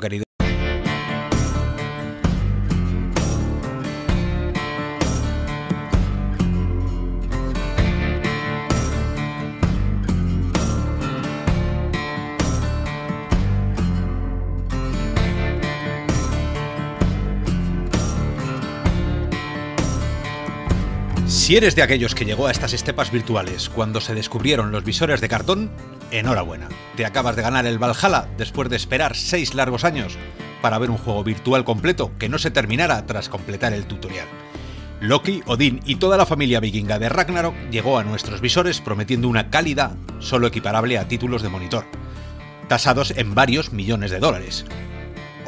querido Si eres de aquellos que llegó a estas estepas virtuales cuando se descubrieron los visores de cartón, enhorabuena. Te acabas de ganar el Valhalla después de esperar seis largos años para ver un juego virtual completo que no se terminara tras completar el tutorial. Loki, Odín y toda la familia vikinga de Ragnarok llegó a nuestros visores prometiendo una calidad solo equiparable a títulos de monitor, tasados en varios millones de dólares.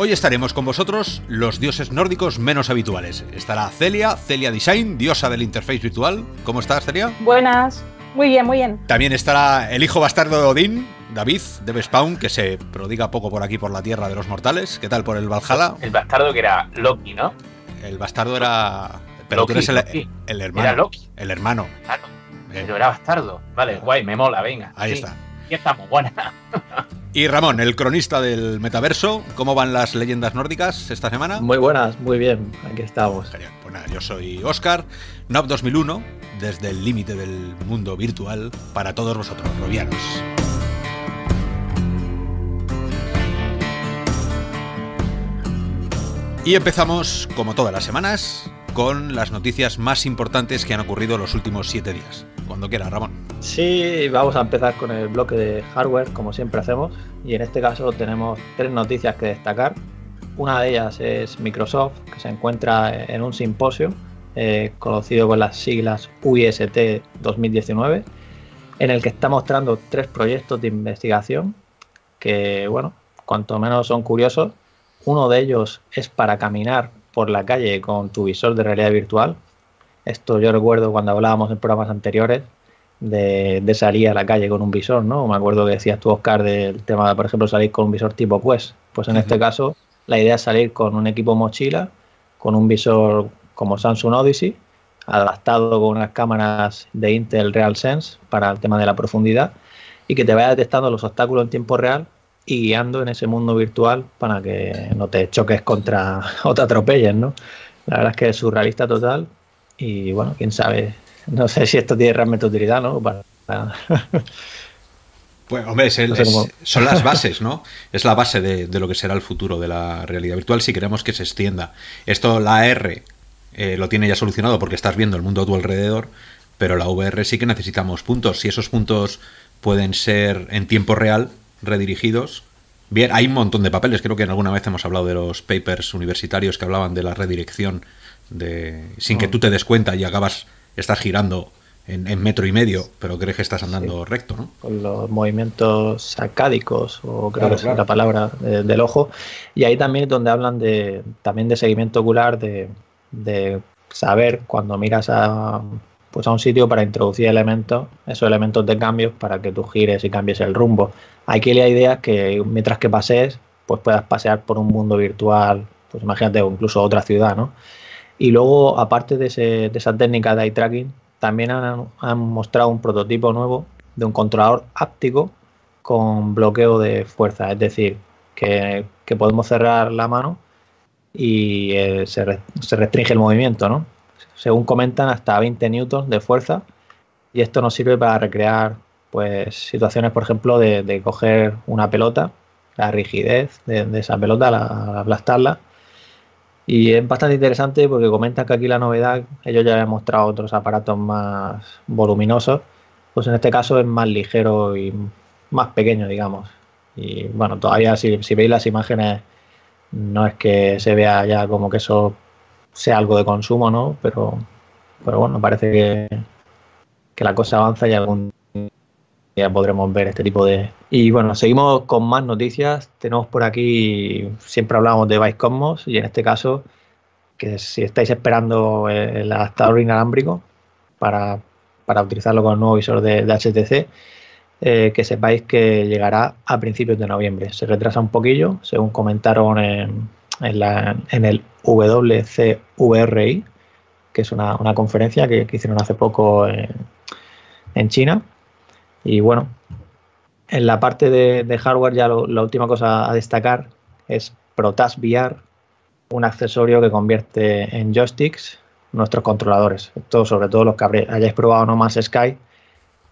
Hoy estaremos con vosotros los dioses nórdicos menos habituales. Estará Celia, Celia Design, diosa del interface virtual. ¿Cómo estás, Celia? Buenas. Muy bien, muy bien. También estará el hijo bastardo de Odín, David, de Bespawn, que se prodiga poco por aquí por la tierra de los mortales. ¿Qué tal por el Valhalla? El bastardo que era Loki, ¿no? El bastardo era. Pero Loki, tú eres el, el hermano. Era Loki. El hermano. Pero era bastardo. Vale, guay, me mola, venga. Ahí está. Ya estamos, buena. Y Ramón, el cronista del metaverso, ¿cómo van las leyendas nórdicas esta semana? Muy buenas, muy bien, aquí estamos. Genial. Pues yo soy Oscar, Nap 2001, desde el límite del mundo virtual, para todos vosotros, rovianos. Y empezamos, como todas las semanas, con las noticias más importantes que han ocurrido los últimos siete días. Cuando quieras, Ramón. Sí, vamos a empezar con el bloque de hardware, como siempre hacemos. Y en este caso tenemos tres noticias que destacar. Una de ellas es Microsoft, que se encuentra en un simposio eh, conocido con las siglas UIST 2019, en el que está mostrando tres proyectos de investigación que, bueno, cuanto menos son curiosos. Uno de ellos es para caminar por la calle con tu visor de realidad virtual, esto yo recuerdo cuando hablábamos en programas anteriores de, salir a la calle con un visor, ¿no? Me acuerdo que decías tú, Oscar, del tema de, por ejemplo, salir con un visor tipo Quest. Pues en este caso, la idea es salir con un equipo mochila, con un visor como Samsung Odyssey, adaptado con unas cámaras de Intel RealSense para el tema de la profundidad y que te vaya detectando los obstáculos en tiempo real y guiando en ese mundo virtual para que no te choques contra o te atropelles, ¿no? La verdad es que es surrealista total y bueno, quién sabe, no sé si esto tiene realmente utilidad, ¿no? Para... Pues, hombre, son las bases, ¿no? Es la base de, lo que será el futuro de la realidad virtual si queremos que se extienda. Esto, la AR, eh, lo tiene ya solucionado porque estás viendo el mundo a tu alrededor, pero la VR sí que necesitamos puntos. Si esos puntos pueden ser en tiempo real redirigidos, bien, hay un montón de papeles. Creo que en alguna vez hemos hablado de los papers universitarios que hablaban de la redirección sin que tú te des cuenta y acabas, estás girando en, metro y medio, pero crees que estás andando recto, Con los movimientos sacádicos, o creo que es la palabra, eh, del ojo. Y ahí también es donde hablan de, también de seguimiento ocular, de, de saber cuando miras a, pues a un sitio para introducir elementos, esos elementos de cambios para que tú gires y cambies el rumbo. Aquí la idea que mientras que pases pues puedas pasear por un mundo virtual, pues imagínate, o incluso otra ciudad, ¿no? Y luego, aparte de, esa técnica de eye tracking, también han, mostrado un prototipo nuevo de un controlador áptico con bloqueo de fuerza, es decir, que, podemos cerrar la mano y eh, se, restringe el movimiento, ¿no? Según comentan, hasta 20 newtons de fuerza y esto nos sirve para recrear pues situaciones, por ejemplo, de, coger una pelota, la rigidez de, de esa pelota, la, aplastarla y es bastante interesante porque comentan que aquí la novedad, ellos ya han mostrado otros aparatos más voluminosos, pues en este caso es más ligero y más pequeño, digamos. Y bueno, todavía si, veis las imágenes, no es que se vea ya como que eso sea algo de consumo, ¿no? Pero, pero bueno, parece que, que la cosa avanza y algún podremos ver este tipo de... Y bueno, seguimos con más noticias. Tenemos por aquí, siempre hablamos de Vice Cosmos y en este caso, que si estáis esperando el eh, adaptador inalámbrico para, utilizarlo con el nuevo visor de, HTC, eh, que sepáis que llegará a principios de noviembre. Se retrasa un poquillo, según comentaron en, la, en el WCVRI, que es una, conferencia que, hicieron hace poco en China y bueno, en la parte de, hardware ya la última cosa a destacar es Protas VR, un accesorio que convierte en joysticks nuestros controladores. sobre todo los que hayáis probado No más Sky,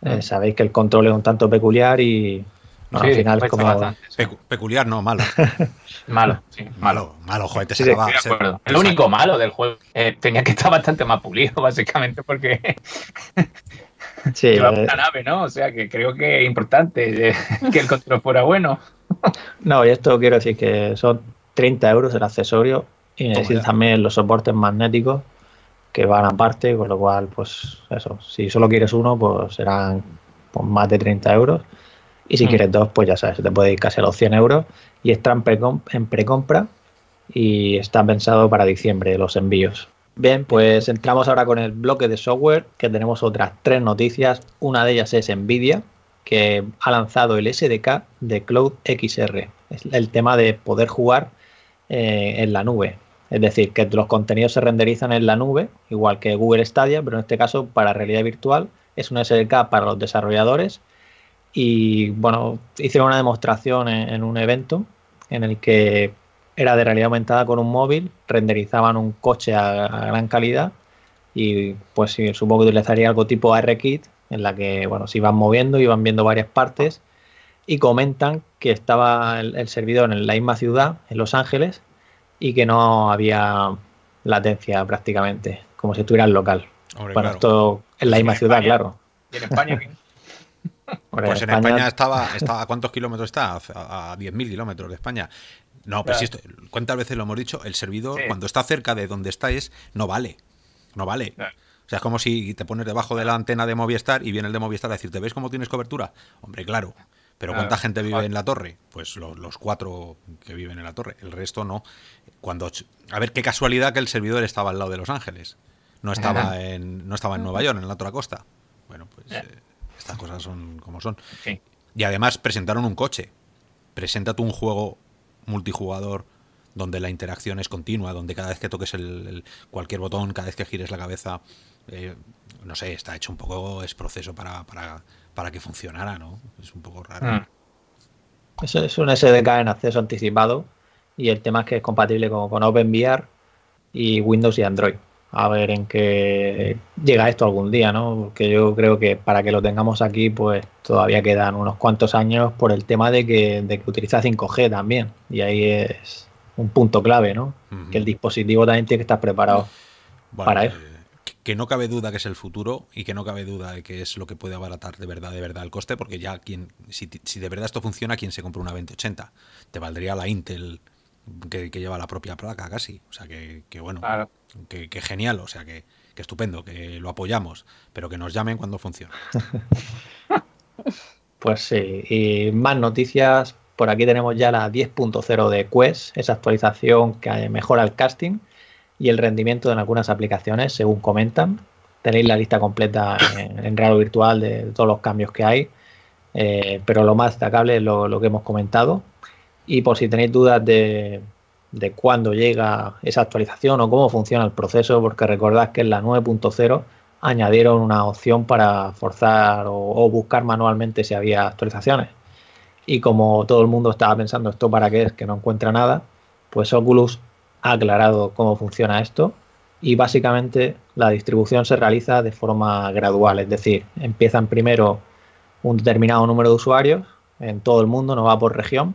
eh, sabéis que el control es un tanto peculiar y al final como... peculiar, no, malo. malo, sí. Malo, malo, El único malo del juego eh, tenía que estar bastante más pulido, básicamente, porque Sí, eh. nave, ¿no? O sea, que creo que es importante eh, que el control fuera bueno. No, y esto quiero decir que son 30 euros el accesorio y necesitas también los soportes magnéticos que van aparte, con lo cual, pues eso, si solo quieres uno, pues serán pues, más de 30 euros. Y si mm. quieres dos, pues ya sabes, te puede ir casi a los 100 euros. Y están en, precompra y están pensados para diciembre los envíos. Bien, pues entramos ahora con el bloque de software, que tenemos otras tres noticias. Una de ellas es Nvidia, que ha lanzado el SDK de Cloud XR, es el tema de poder jugar eh, en la nube. Es decir, que los contenidos se renderizan en la nube, igual que Google Stadia, pero en este caso para realidad virtual. Es un SDK para los desarrolladores. Y bueno, hicieron una demostración en un evento en el que era de realidad aumentada con un móvil, renderizaban un coche a, gran calidad y pues supongo que utilizaría algo tipo ARKit en la que bueno, se iban moviendo, iban viendo varias partes y comentan que estaba el, servidor en la misma ciudad, en Los Ángeles, y que no había latencia prácticamente, como si estuviera en local. bueno, esto en la pues misma ciudad, claro. ¿Y en España Pues en España, estaba, estaba, ¿a cuántos kilómetros está? A, a 10.000 kilómetros de España. No, pero si esto, ¿cuántas veces lo hemos dicho? El servidor, cuando está cerca de donde estáis, no vale. No vale. O sea, es como si te pones debajo de la antena de Movistar y viene el de Movistar a decirte, ¿ves cómo tienes cobertura? Hombre, claro. Pero ¿cuánta gente vive en la torre? Pues los, cuatro que viven en la torre. El resto no. Cuando, a ver, qué casualidad que el servidor estaba al lado de Los Ángeles. No estaba, en, no estaba en Nueva York, en la otra costa. Bueno, pues eh. Eh, estas cosas son como son. Y además presentaron un coche. Preséntate un juego multijugador donde la interacción es continua, donde cada vez que toques el, cualquier botón, cada vez que gires la cabeza, eh, no sé, está hecho un poco, es proceso para, para, para que funcionara, ¿no? Es un poco raro. Mm. es un SDK en acceso anticipado y el tema es que es compatible con OpenVR y Windows y Android a ver en qué llega esto algún día, ¿no? Porque yo creo que para que lo tengamos aquí, pues todavía quedan unos cuantos años por el tema de que, de utiliza 5G también. Y ahí es un punto clave, ¿no? Que el dispositivo también tiene que estar preparado para eso. que no cabe duda que es el futuro y que no cabe duda de que es lo que puede abaratar de verdad, de verdad el coste, porque ya quien, si, si de verdad esto funciona, ¿quién se compra una 2080, te valdría la Intel que, lleva la propia placa casi. O sea, que, bueno, que, genial, o sea, que, estupendo, que lo apoyamos, pero que nos llamen cuando funcione. pues sí, y más noticias. Por aquí tenemos ya la 10.0 de Quest, esa actualización que mejora el casting y el rendimiento en algunas aplicaciones, según comentan. Tenéis la lista completa en, Raro Virtual de, todos los cambios que hay, eh, pero lo más destacable es lo que hemos comentado, y por si tenéis dudas de, cuándo llega esa actualización o cómo funciona el proceso, porque recordad que en la 9.0 añadieron una opción para forzar o, o, buscar manualmente si había actualizaciones. Y como todo el mundo estaba pensando esto para qué es, que no encuentra nada, pues Oculus ha aclarado cómo funciona esto y básicamente la distribución se realiza de forma gradual, es decir, empiezan primero un determinado número de usuarios en todo el mundo, no va por región,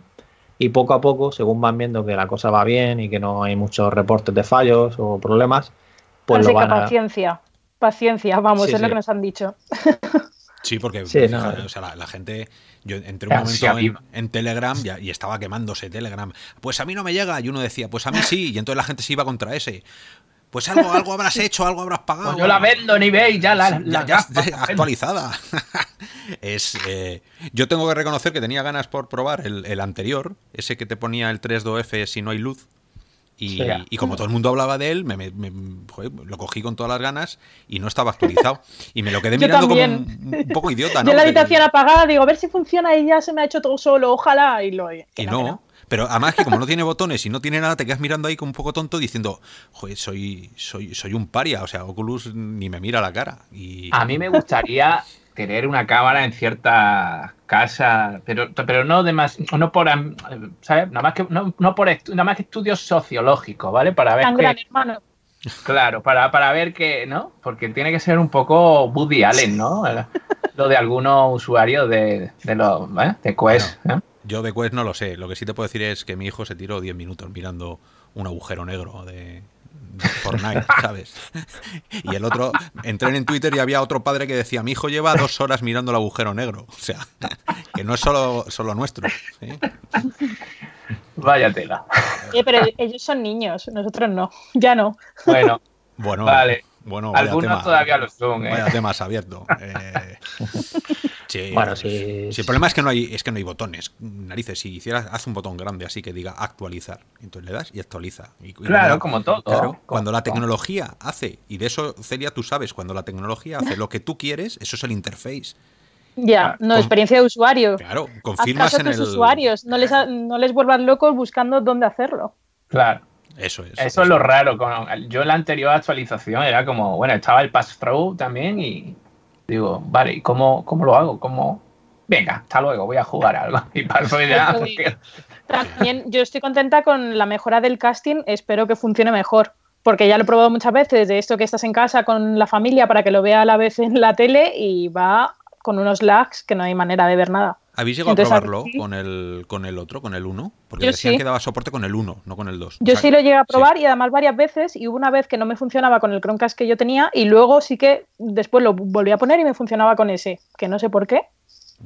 y poco a poco, según van viendo que la cosa va bien y que no hay muchos reportes de fallos o problemas, pues lo van paciencia, paciencia, vamos, es lo que nos han dicho. Sí, porque eh. O sea, la, gente, yo entré un eh, momento en, en, Telegram y, y, estaba quemándose Telegram. Pues a mí no me llega y uno decía, pues a mí sí, y entonces la gente se iba contra ese. Pues algo, habrás hecho, algo habrás pagado. Pues yo la vendo ni veis ya la, actualizada. es, eh, yo tengo que reconocer que tenía ganas por probar el, anterior, ese que te ponía el 3 f si no hay luz. Y, como todo el mundo hablaba de él, me, lo cogí con todas las ganas y no estaba actualizado. Y me lo quedé mirando como un, poco idiota. ¿no? Yo la habitación apagada digo, a ver si funciona y ya se me ha hecho todo solo, ojalá. Y, lo, y, no, pero además que como no tiene botones y no tiene nada, te quedas mirando ahí como un poco tonto diciendo, joder, soy, soy, soy un paria, o sea, Oculus ni me mira la cara. Y... A mí me gustaría tener una cámara en cierta casa, pero, pero no de más, no por, ¿sabes? Nada más que, no, nada más estudios sociológicos, ¿vale? Para ver... que... Claro, para, para, ver que, ¿no? Porque tiene que ser un poco Woody Allen, ¿no? Lo de algunos usuarios de, los ¿eh? de Quest. ¿eh? Yo de Quest no lo sé. Lo que sí te puedo decir es que mi hijo se tiró 10 minutos mirando un agujero negro de, Fortnite, ¿sabes? Y el otro, entré en Twitter y había otro padre que decía, mi hijo lleva dos horas mirando el agujero negro. O sea, que no es solo, solo nuestro. Vaya tela. pero ellos son niños, nosotros no, ya no. Bueno, bueno, vale. bueno Algunos todavía lo son. ¿eh? temas abierto. Eh. Sí, El problema es que no hay, es que no hay botones. Narices, si hicieras, hace un botón grande así que diga actualizar. Entonces le das y actualiza. claro, como todo. Claro, cuando la tecnología hace, y de eso, Celia, tú sabes, cuando la tecnología hace lo que tú quieres, eso es el interface. Ya, ah, no, experiencia de usuario. Claro, confirmas en a tus usuarios, no les, no les vuelvan locos buscando dónde hacerlo. Claro. Eso es. Eso, es lo raro. Yo la anterior actualización era como, bueno, estaba el pass-through también y Digo, vale, ¿y cómo, cómo lo hago? ¿Cómo? Venga, hasta luego, voy a jugar algo. Y paso yo estoy contenta con la mejora del casting, espero que funcione mejor porque ya lo he probado muchas veces, de esto que estás en casa con la familia para que lo vea a la vez en la tele y va con unos lags que no hay manera de ver nada. ¿Habéis llegado a probarlo con, el, con el otro, con el 1? Porque decían que daba soporte con el 1, no con el 2. Yo sí lo llegué a probar y además varias veces, y hubo una vez que no me funcionaba con el Chromecast que yo tenía, y luego sí que después lo volví a poner y me funcionaba con ese, que no sé por qué.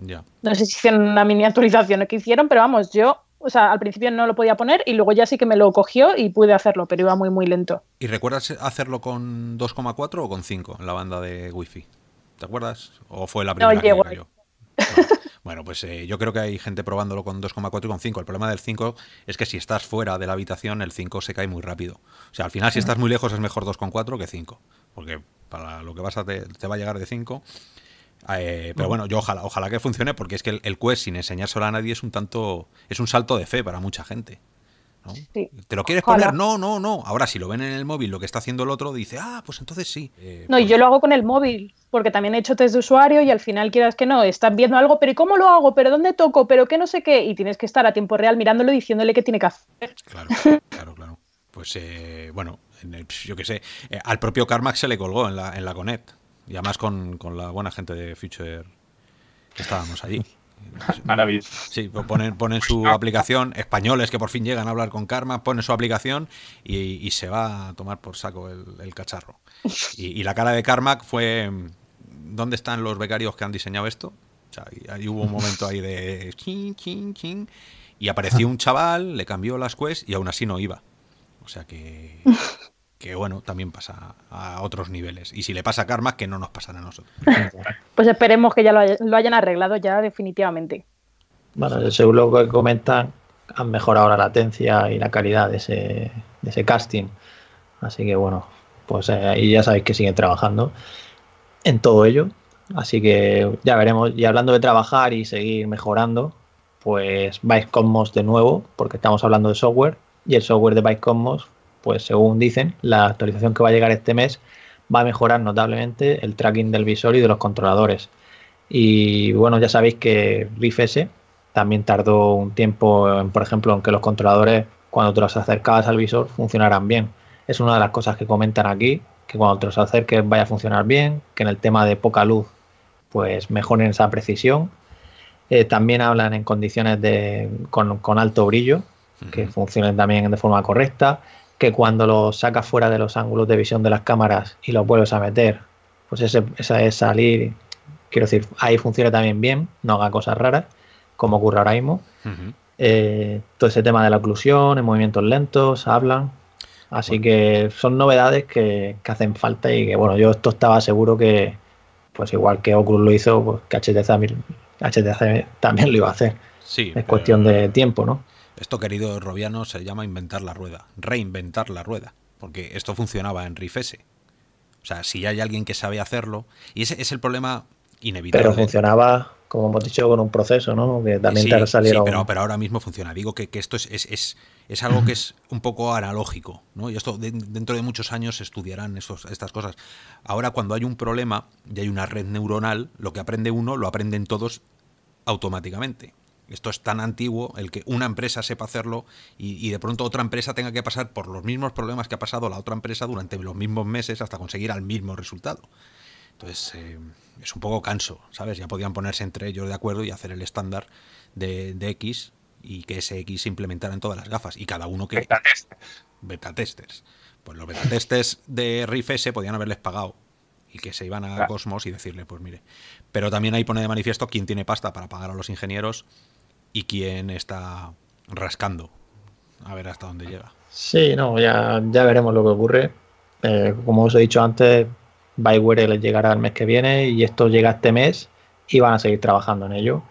Ya. No sé si hicieron una mini actualización o qué hicieron, pero vamos, yo o sea, al principio no lo podía poner y luego ya sí que me lo cogió y pude hacerlo, pero iba muy, muy lento. ¿Y recuerdas hacerlo con 2,4 o con 5 en la banda de wifi? ¿Te acuerdas? ¿O fue la primera que bueno, pues eh, yo creo que hay gente probándolo con 2,4 y con 5. El problema del 5 es que si estás fuera de la habitación, el 5 se cae muy rápido. O sea, al final, si estás muy lejos, es mejor 2,4 que 5. Porque para lo que vas a te, va a llegar de 5. Eh, pero bueno, yo ojalá, ojalá que funcione, porque es que el, el, Quest sin enseñárselo a nadie es un tanto. es un salto de fe para mucha gente. ¿Te lo quieres poner? No, no, no. Ahora, si lo ven en el móvil, lo que está haciendo el otro, dice, ah, pues entonces sí. Eh, no, y pues yo lo hago con el móvil, porque también he hecho test de usuario y al final quieras que no, están viendo algo, pero ¿y cómo lo hago? ¿Pero dónde toco? ¿Pero qué no sé qué? Y tienes que estar a tiempo real mirándolo y diciéndole qué tiene que hacer. Claro, claro, claro. Pues, eh, bueno, yo qué sé, eh, al propio CarMax se le colgó en la, en la Conet, y además con, con la buena gente de Future que estábamos allí. Pues, eh, Maravilloso. Sí, pues ponen, su pues, ah. aplicación, españoles que por fin llegan a hablar con Karma, ponen su aplicación y, se va a tomar por saco el, cacharro. Y, la cara de Karma fue, ¿dónde están los becarios que han diseñado esto? O sea, ahí hubo un momento ahí de... Y apareció un chaval, le cambió las quests y aún así no iba. O sea que que bueno, también pasa a otros niveles. Y si le pasa a Karma, que no nos pasan a nosotros. pues esperemos que ya lo, lo hayan arreglado ya definitivamente. Bueno, según lo que comentan, han mejorado la latencia y la calidad de ese, casting. Así que bueno, pues eh, ahí ya sabéis que siguen trabajando en todo ello. Así que ya veremos. Y hablando de trabajar y seguir mejorando, pues Vice Cosmos de nuevo, porque estamos hablando de software. Y el software de Vice Cosmos pues según dicen, la actualización que va a llegar este mes va a mejorar notablemente el tracking del visor y de los controladores. Y bueno, ya sabéis que Riff S también tardó un tiempo, por ejemplo, en que los controladores, cuando te los acercabas al visor, funcionaran bien. Es una de las cosas que comentan aquí, que cuando te los acerques vaya a funcionar bien, que en el tema de poca luz, pues mejoren esa precisión. Eh, también hablan en condiciones de, con, con alto brillo, que funcionen también de forma correcta que cuando lo sacas fuera de los ángulos de visión de las cámaras y los vuelves a meter, pues ese, esa es salir. Quiero decir, ahí funciona también bien, no haga cosas raras, como ocurre ahora mismo. Eh, todo ese tema de la oclusión, en movimientos lentos, hablan. Así que son novedades que, hacen falta y que, bueno, yo esto estaba seguro que, pues igual que Oculus lo hizo, pues que HTC, también lo iba a hacer. Sí, es cuestión de tiempo, ¿no? Esto, querido Robiano, se llama inventar la rueda, reinventar la rueda, porque esto funcionaba en rifese O sea, si hay alguien que sabe hacerlo, y ese es el problema inevitable. Pero funcionaba, como hemos dicho, con un proceso, ¿no? Que también pero, ahora mismo funciona. Digo que, esto es, algo que es un poco analógico, ¿no? Y esto dentro de muchos años se estudiarán estos, estas cosas. Ahora, cuando hay un problema y hay una red neuronal, lo que aprende uno lo aprenden todos automáticamente esto es tan antiguo, el que una empresa sepa hacerlo y, de pronto otra empresa tenga que pasar por los mismos problemas que ha pasado la otra empresa durante los mismos meses hasta conseguir al mismo resultado. Entonces eh, es un poco canso, ¿sabes? Ya podían ponerse entre ellos de acuerdo y hacer el estándar de, X y que ese X se implementara en todas las gafas y cada uno que... Beta testers. Beta testers. Pues los beta de Riff S podían haberles pagado y que se iban a Cosmos y decirle, pues mire. Pero también ahí pone de manifiesto quién tiene pasta para pagar a los ingenieros y quién está rascando. A ver hasta dónde llega. Sí, no, ya, ya veremos lo que ocurre. Eh, como os he dicho antes, Byware les llegará el mes que viene y esto llega este mes y van a seguir trabajando en ello.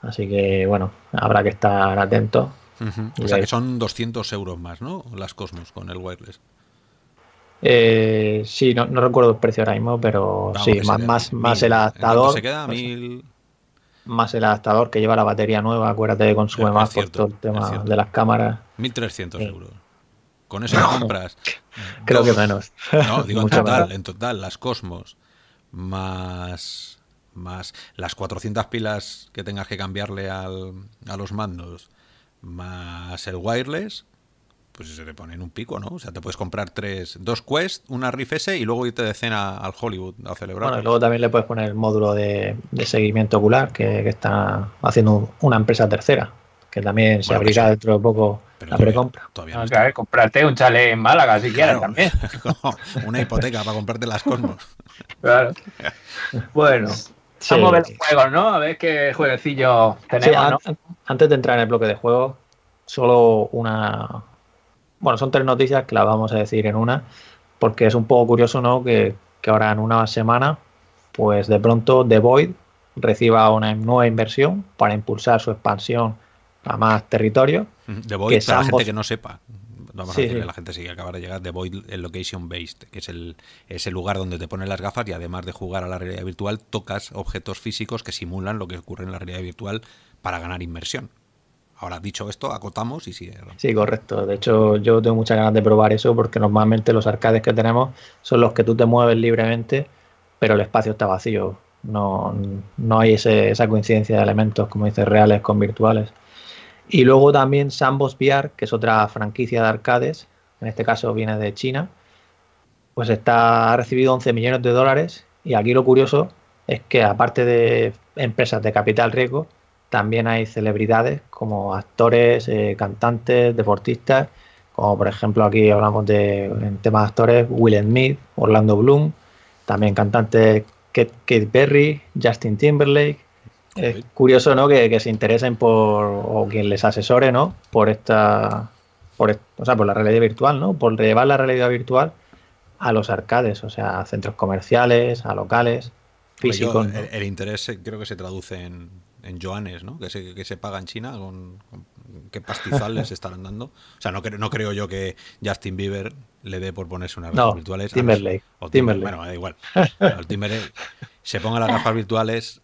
Así que, bueno, habrá que estar atentos. O sea que son 200 euros más, ¿no? Las Cosmos con el wireless. Eh, sí, no, recuerdo el precio ahora mismo, pero sí, más, más, más el adaptador. Se queda mil, más el adaptador que lleva la batería nueva, acuérdate que consume más por todo el tema de las cámaras. 1.300 euros. Con eso compras. Creo que menos. No, digo en total, en total, las Cosmos más más las 400 pilas que tengas que cambiarle al, a los mandos, más el wireless, se pues le ponen un pico, ¿no? O sea, te puedes comprar tres, dos quests, una Riff y luego irte de cena al Hollywood a celebrar. Bueno, luego también le puedes poner el módulo de, seguimiento ocular que, está haciendo una empresa tercera, que también se abrirá dentro de poco la precompra. Todavía, ver, comprarte un chalet en Málaga si quieres también. una hipoteca para comprarte las Cosmos. Claro. Bueno. Vamos a ver los juegos, ¿no? A ver qué jueguecillo tenemos. ¿no? Antes de entrar en el bloque de juegos, solo una, bueno, son tres noticias que las vamos a decir en una, porque es un poco curioso, ¿no? Que, ahora en una semana, pues de pronto The Void reciba una nueva inversión para impulsar su expansión a más territorio. The Void, para la gente que no sepa, vamos a decirle a la gente sigue que acaba de llegar, The Void Location Based, que es el, es el lugar donde te ponen las gafas y además de jugar a la realidad virtual, tocas objetos físicos que simulan lo que ocurre en la realidad virtual para ganar inmersión. Ahora, dicho esto, acotamos y sigue. Sí, correcto. De hecho, yo tengo muchas ganas de probar eso porque normalmente los arcades que tenemos son los que tú te mueves libremente, pero el espacio está vacío. No, no hay esa coincidencia de elementos, como dices, reales con virtuales. Y luego también Sambos VR, que es otra franquicia de arcades, en este caso viene de China, pues está, ha recibido 11 millones de dólares. Y aquí lo curioso es que, aparte de empresas de capital riesgo, también hay celebridades como actores, eh, cantantes, deportistas, como por ejemplo aquí hablamos de temas de actores, Will Smith, Orlando Bloom, también cantantes Kate, Berry, Justin Timberlake. Es curioso, ¿no? Que, se interesen por o quien les asesore, ¿no? Por esta, por, o sea, por la realidad virtual, ¿no? Por llevar la realidad virtual a los arcades, o sea, a centros comerciales, a locales, físicos. el interés eh, creo que se traduce en en Joanes, ¿no? Que se, que paga en China, con, qué pastizal les estarán dando. O sea, no, no creo yo que Justin Bieber le dé por ponerse unas gafas no, virtuales. Timberlake. Timberlake. Bueno, da igual. Timberlake se ponga las gafas virtuales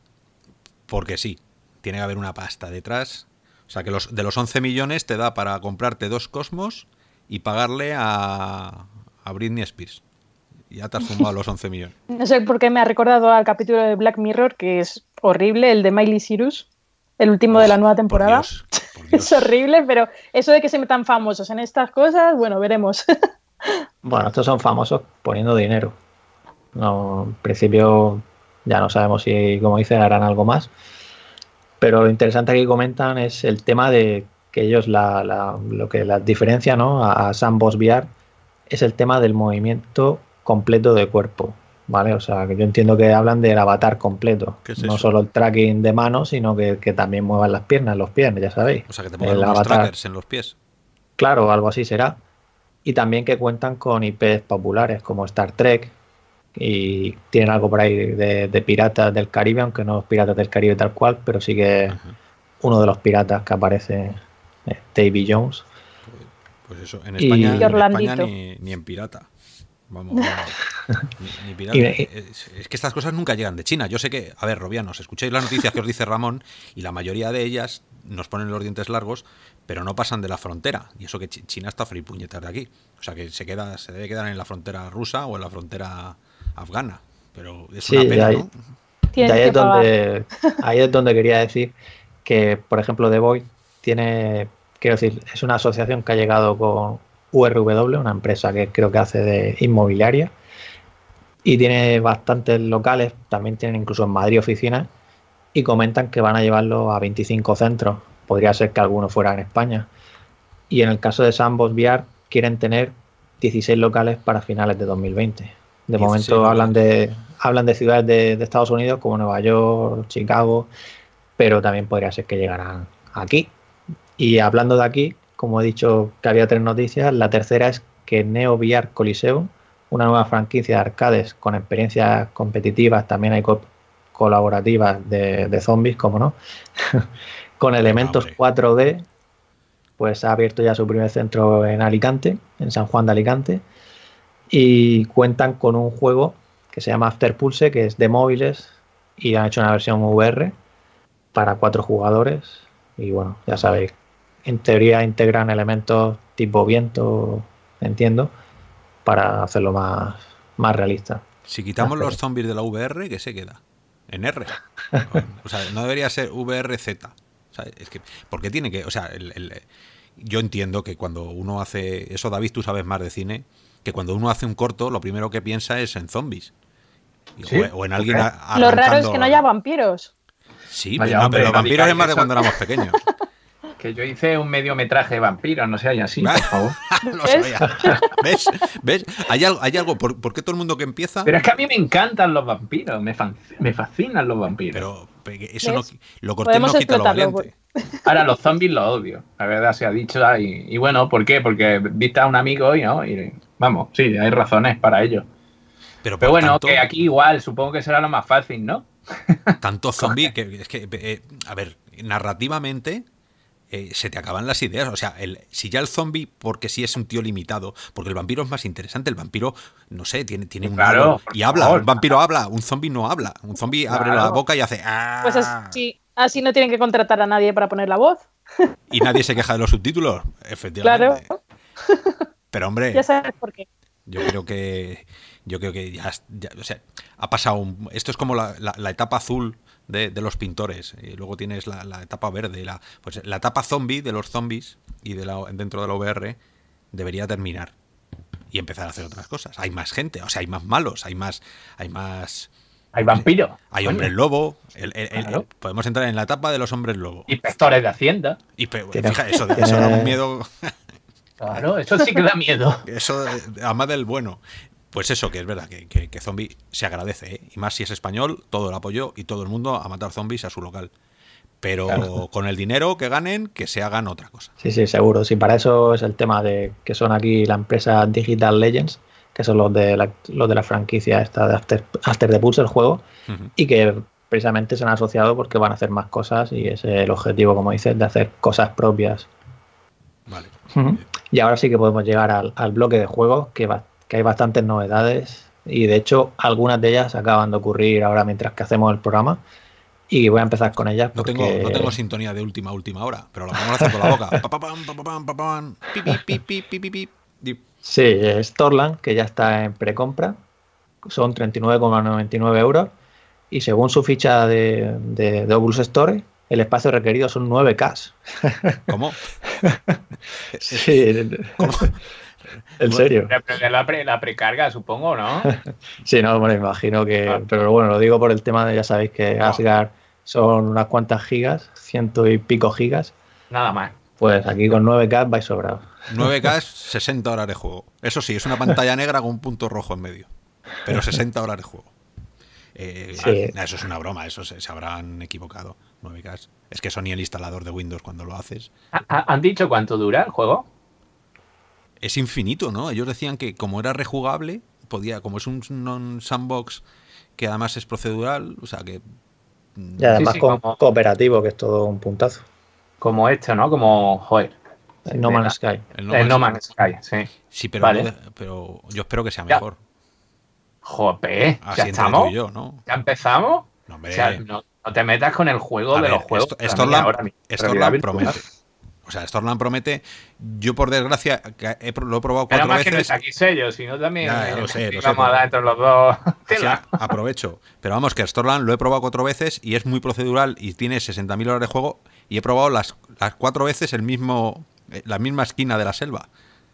porque sí. Tiene que haber una pasta detrás. O sea, que los, de los 11 millones te da para comprarte dos Cosmos y pagarle a, Britney Spears. Ya te has fumado los 11 millones. No sé por qué me ha recordado al capítulo de Black Mirror, que es horrible, el de Miley Cyrus, el último de la nueva temporada. es horrible, pero eso de que se metan famosos en estas cosas, bueno, veremos. bueno, estos son famosos poniendo dinero. No, en principio ya no sabemos si, como dicen, harán algo más. Pero lo interesante que comentan es el tema de que ellos la, lo que la diferencia ¿no? a, San Sam Bosviar es el tema del movimiento completo de cuerpo. ¿vale? O sea, que yo entiendo que hablan del avatar completo, no solo el tracking de manos, sino que, también muevan las piernas, los pies, ya sabéis. O sea, que te muevan los trackers en los pies. Claro, algo así será. Y también que cuentan con IPs populares como Star Trek y tienen algo por ahí de, piratas del Caribe, aunque no los piratas del Caribe tal cual, pero sí que uno de los piratas que aparece, es Davy Jones. Pues eso, en España, en España ni, ni en pirata. Vamos, Ni, es, que estas cosas nunca llegan de China. Yo sé que, a ver, Robianos, escuchéis las noticias que os dice Ramón y la mayoría de ellas nos ponen los dientes largos, pero no pasan de la frontera. Y eso que China está fripuñetas de aquí. O sea que se queda, se debe quedar en la frontera rusa o en la frontera afgana. Pero es una pena, ahí, ¿no? es donde, quería decir que, por ejemplo, The Boy tiene, quiero decir, es una asociación que ha llegado con, URW, una empresa que creo que hace de inmobiliaria y tiene bastantes locales, también tienen incluso en Madrid oficinas y comentan que van a llevarlo a 25 centros, podría ser que alguno fuera en España. Y en el caso de San viar, quieren tener 16 locales para finales de 2020. De momento hablan de hablan de ciudades de, de Estados Unidos como Nueva York, Chicago, pero también podría ser que llegaran aquí. Y hablando de aquí, como he dicho que había tres noticias, la tercera es que Neo VR Coliseum, una nueva franquicia de arcades con experiencias competitivas, también hay colaborativas de, zombies, como no, con elementos 4D, pues ha abierto ya su primer centro en Alicante, en San Juan de Alicante, y cuentan con un juego que se llama After Pulse que es de móviles, y han hecho una versión VR para cuatro jugadores. Y bueno, ya sabéis en teoría integran elementos tipo viento, entiendo, para hacerlo más, más realista. Si quitamos los zombies de la VR, ¿qué se queda? En R. O sea, no debería ser VRZ. z sea, ¿por tiene que...? O sea, yo entiendo que cuando uno hace... Eso, David, tú sabes más de cine. Que cuando uno hace un corto, lo primero que piensa es en zombies. O, en alguien... Lo raro es que no haya vampiros. Sí, pero los vampiros es más de cuando éramos pequeños. que yo hice un mediometraje de vampiros, no se haya así, por ah, favor. ¿Ves? ¿Ves? Hay algo, hay ¿Por, qué todo el mundo que empieza? Pero es que a mí me encantan los vampiros, me, fascinan los vampiros. Pero, eso no, lo corté no quita lo valiente. Pues. Ahora, los zombies los odio, la verdad se ha dicho. Y, y bueno, ¿por qué? Porque viste a un amigo y no, y, vamos, sí, hay razones para ello. Pero, bueno, que aquí igual, supongo que será lo más fácil, ¿no? Tanto zombies que es que, eh, a ver, narrativamente eh, se te acaban las ideas. O sea, el, si ya el zombie, porque si es un tío limitado, porque el vampiro es más interesante, el vampiro, no sé, tiene, tiene claro, y habla, un vampiro habla, un zombie no habla, un zombie abre la boca y hace... Ah". Pues así, no tienen que contratar a nadie para poner la voz. Y nadie se queja de los subtítulos, efectivamente. Claro. Pero hombre... Ya sabes por qué. Yo creo que, yo creo que ya, o sea, ha pasado... esto es como la etapa azul de, los pintores. Y luego tienes la, etapa verde, la, pues la etapa zombie de los zombies y de dentro de la VR debería terminar y empezar a hacer otras cosas. Hay más gente, o sea, hay más malos, hay más, hay más. Hay vampiro Hay hombres lobo. podemos entrar en la etapa de los hombres lobo. Inspectores de Hacienda. Y eso, da un miedo. Claro, eso sí que da miedo. Eso, eh, además del bueno. Pues eso, que es verdad, que, que, zombie se agradece, ¿eh? y más si es español, todo el apoyo y todo el mundo a matar zombies a su local. Pero con el dinero que ganen, que se hagan otra cosa. Sí, sí, seguro. Sí, para eso es el tema de que son aquí la empresa Digital Legends, que son los de la, de la franquicia esta de After, the Pulse, el juego, y que precisamente se han asociado porque van a hacer más cosas y es el objetivo, como dices, de hacer cosas propias. Vale. Y ahora sí que podemos llegar al, bloque de juegos que va, que hay bastantes novedades y de hecho algunas de ellas acaban de ocurrir ahora mientras que hacemos el programa y voy a empezar con ellas. No, tengo, sintonía de última última hora, pero la vamos a hacer por la boca. Sí, es Torland, que ya está en precompra. Son 39,99 euros. Y según su ficha de, de, de Oculus Store, el espacio requerido son 9K. ¿Cómo? Eh, eh, sí. ¿En serio? la, precarga, supongo, ¿no? sí, no, me imagino que. Ah. Pero bueno, lo digo por el tema de, ya sabéis que Asgard son unas cuantas gigas, ciento y pico gigas. Nada más. Pues aquí con 9K vais sobrado. 9K es 60 horas de juego. Eso sí, es una pantalla negra con un punto rojo en medio. Pero 60 horas de juego. Eh, ah, eso es una broma, eso se, habrán equivocado. 9K. Es que son ni el instalador de Windows cuando lo haces. Ah, ¿Han dicho cuánto dura el juego? es infinito, ¿no? Ellos decían que como era rejugable, podía, como es un sandbox que además es procedural, o sea que... Y además como, cooperativo, que es todo un puntazo. Como este, ¿no? Como, joder, el No Man's Sky. El No, Man's, Sky. sí. Sí, pero, yo espero que sea mejor. Jope, ya estamos. Ya empezamos. No, te metas con el juego de los juegos. Esto, es la, promete. O sea, Storland promete. Yo, por desgracia, lo he probado cuatro Pero veces. que no es aquí sello, sino también. Ya, eh, sé, lo vamos a dar entre los dos. O aprovecho. Pero vamos, que Storland lo he probado cuatro veces y es muy procedural y tiene 60.000 horas de juego. Y he probado las, las cuatro veces el mismo, eh, la misma esquina de la selva.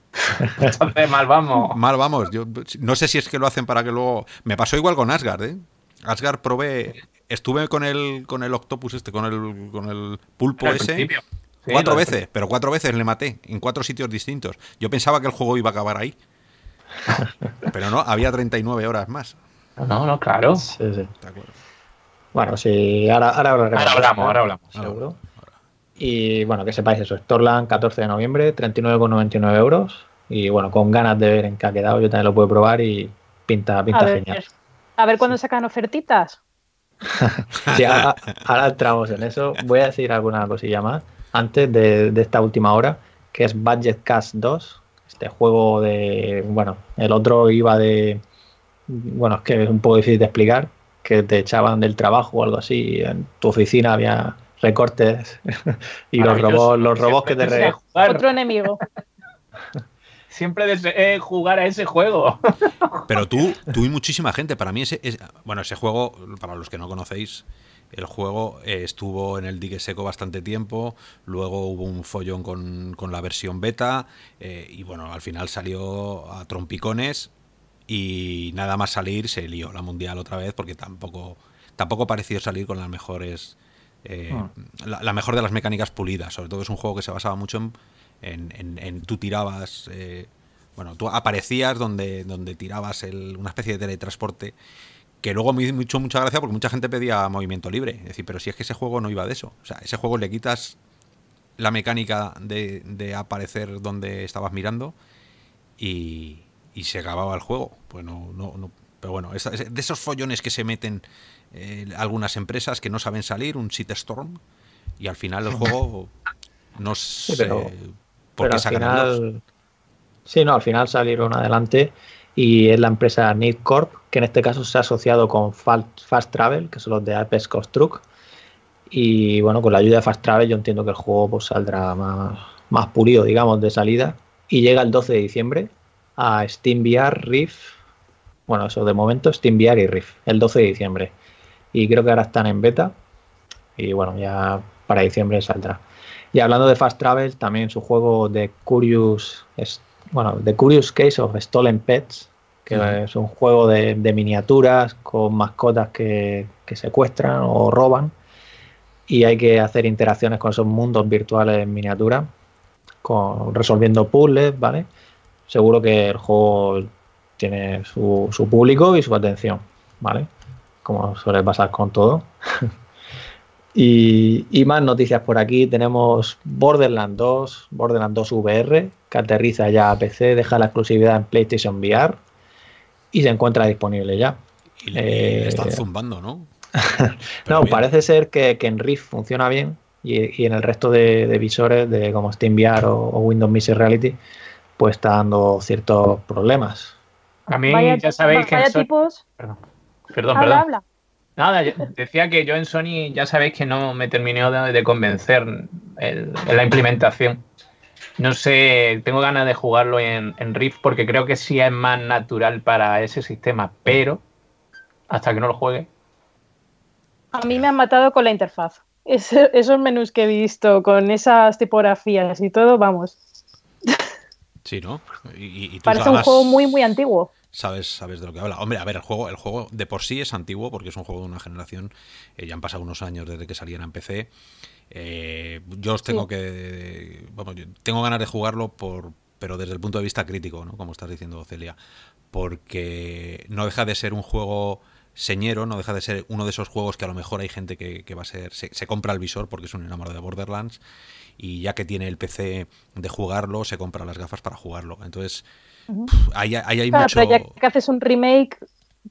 Entonces, mal vamos. Mal vamos. Yo no sé si es que lo hacen para que luego. Me pasó igual con Asgard, ¿eh? Asgard probé. Estuve con el, con el octopus este, con el, con el pulpo ese cuatro veces, pero cuatro veces le maté, en cuatro sitios distintos. Yo pensaba que el juego iba a acabar ahí. pero no, había 39 horas más. No, no, claro. Bueno, sí, ahora, ahora, ¿eh? ahora, hablamos. Ahora hablamos, Y bueno, que sepáis eso, Storland 14 de noviembre, 39,99 euros. Y bueno, con ganas de ver en qué ha quedado, yo también lo puedo probar y pinta, pinta a ver, genial. A ver cuándo sacan ofertitas. ahora, entramos en eso. Voy a decir alguna cosilla más antes de, esta última hora, que es Budget Cast 2, este juego de, bueno, el otro iba de, bueno, es que es un poco difícil de explicar, que te echaban del trabajo o algo así, en tu oficina había recortes y los robots, los robots que te re... Otro enemigo. Siempre deseé eh, jugar a ese juego. Pero tú, y muchísima gente, para mí ese, bueno, ese juego, para los que no conocéis, el juego eh, estuvo en el dique seco bastante tiempo, luego hubo un follón con, la versión beta eh, y bueno, al final salió a trompicones y nada más salir se lió la mundial otra vez porque tampoco, tampoco pareció salir con las mejores... Eh, ah. la, mejor de las mecánicas pulidas, sobre todo es un juego que se basaba mucho en, tú tirabas, bueno, tú aparecías donde, donde tirabas el, una especie de teletransporte que luego me hizo mucha gracia porque mucha gente pedía movimiento libre. Es decir, pero si es que ese juego no iba de eso. O sea, ese juego le quitas la mecánica de, aparecer donde estabas mirando y, se acababa el juego. Pues no, no, no. Pero bueno, de esos follones que se meten eh, algunas empresas que no saben salir, un storm, y al final el juego no sé por qué al final, Sí, no, al final salieron adelante y es la empresa Need Corp, que en este caso se ha asociado con Fast Travel, que son los de Apex Construct. Y bueno, con la ayuda de Fast Travel yo entiendo que el juego pues, saldrá más, más pulido, digamos, de salida. Y llega el 12 de diciembre a Steam VR Rift, bueno, eso de momento VR y Rift, el 12 de diciembre. Y creo que ahora están en beta y bueno, ya para diciembre saldrá. Y hablando de Fast Travel, también su juego de Curious bueno, The Curious Case of Stolen Pets, que es un juego de, miniaturas con mascotas que, secuestran o roban y hay que hacer interacciones con esos mundos virtuales en miniatura, con, resolviendo puzzles, ¿vale? Seguro que el juego tiene su, su público y su atención, ¿vale? Como suele pasar con todo. Y, más noticias por aquí. Tenemos Borderlands 2, Borderlands 2 VR, que aterriza ya a PC, deja la exclusividad en PlayStation VR y se encuentra disponible ya. Y eh, están zumbando, ¿no? no, parece ser que, en Rift funciona bien y, en el resto de, visores, de como SteamVR o, o Windows Mixed Reality, pues está dando ciertos problemas. A mí ya sabéis que... Perdón, perdón. perdón. habla. Nada, decía que yo en Sony ya sabéis que no me terminó de, convencer en la implementación. No sé, tengo ganas de jugarlo en, Rift porque creo que sí es más natural para ese sistema, pero hasta que no lo juegue. A mí me han matado con la interfaz. Es, esos menús que he visto con esas tipografías y todo, vamos. Sí, ¿no? Parece un juego muy, muy antiguo sabes, de lo que habla. Hombre, a ver, el juego, el juego de por sí es antiguo porque es un juego de una generación, eh, ya han pasado unos años desde que saliera en PC. Eh, yo os tengo que. tengo ganas de jugarlo, por, pero desde el punto de vista crítico, ¿no? como estás diciendo, Celia. Porque no deja de ser un juego señero, no deja de ser uno de esos juegos que a lo mejor hay gente que, va a ser. se, compra el visor porque es un enamorado de Borderlands. Y ya que tiene el PC de jugarlo, se compra las gafas para jugarlo. Entonces, ya que haces un remake,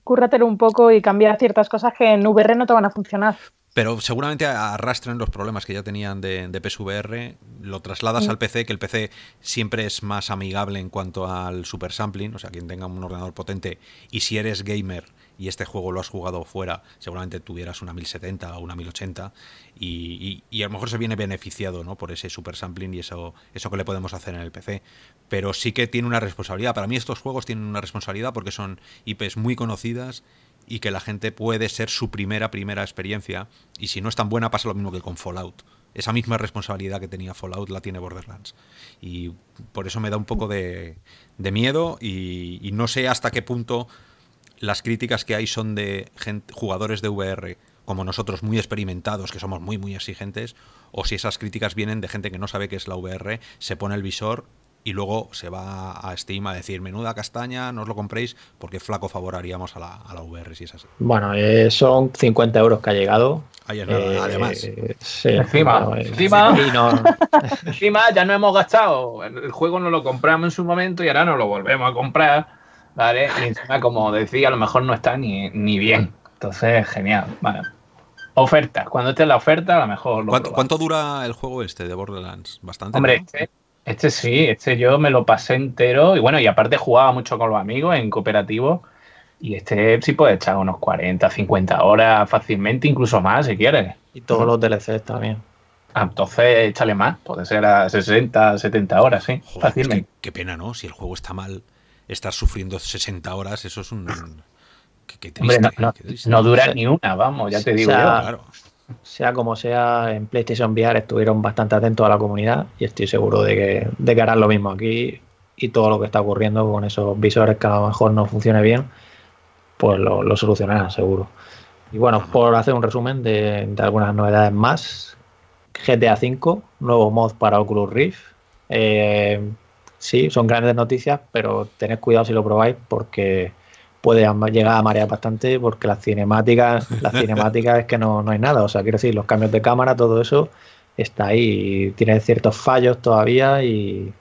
cúrratelo un poco y cambiar ciertas cosas que en VR no te van a funcionar. Pero seguramente arrastren los problemas que ya tenían de, de PSVR, lo trasladas al PC, que el PC siempre es más amigable en cuanto al super sampling, o sea, quien tenga un ordenador potente y si eres gamer y este juego lo has jugado fuera, seguramente tuvieras una 1070 o una 1080 y, y, a lo mejor se viene beneficiado ¿no? por ese super sampling y eso, eso que le podemos hacer en el PC. Pero sí que tiene una responsabilidad. Para mí estos juegos tienen una responsabilidad porque son IPs muy conocidas y que la gente puede ser su primera, primera experiencia. Y si no es tan buena, pasa lo mismo que con Fallout. Esa misma responsabilidad que tenía Fallout la tiene Borderlands. Y por eso me da un poco de, miedo y no sé hasta qué punto las críticas que hay son de jugadores de VR como nosotros muy experimentados, que somos muy, muy exigentes, o si esas críticas vienen de gente que no sabe qué es la VR, se pone el visor y luego se va a Steam a decir menuda castaña, no os lo compréis, porque flaco favor haríamos a la, VR si es así. Bueno, eh, son 50 euros que ha llegado. además. encima, encima ya no hemos gastado. El juego no lo compramos en su momento y ahora no lo volvemos a comprar ¿vale? Y encima, como decía, a lo mejor no está ni, bien. Entonces, genial. Vale. Oferta. Cuando esté la oferta, a lo mejor. Lo ¿Cuánto, dura el juego este de Borderlands? Bastante. Hombre, este, este, sí, este yo me lo pasé entero. Y bueno, y aparte jugaba mucho con los amigos en cooperativo. Y este sí puede echar unos 40, 50 horas fácilmente, incluso más si quieres. Y todos los DLCs también. Ah, entonces échale más, puede ser a 60, 70 horas, sí, pues fácilmente. qué, pena, ¿no? Si el juego está mal estar sufriendo 60 horas, eso es un... no, dura ni una, vamos, ya te digo sea, Sea como sea, en PlayStation VR estuvieron bastante atentos a la comunidad y estoy seguro de que, de harán lo mismo aquí y todo lo que está ocurriendo con esos visores que a lo mejor no funcione bien, pues lo, solucionarán seguro. Y bueno, por hacer un resumen de, de, algunas novedades más, GTA V, nuevo mod para Oculus Rift, eh, sí, son grandes noticias, pero tened cuidado si lo probáis porque puede llegar a marear bastante porque las cinemáticas, las cinemáticas es que no, hay nada, o sea, quiero decir, los cambios de cámara, todo eso está ahí, tiene ciertos fallos todavía y,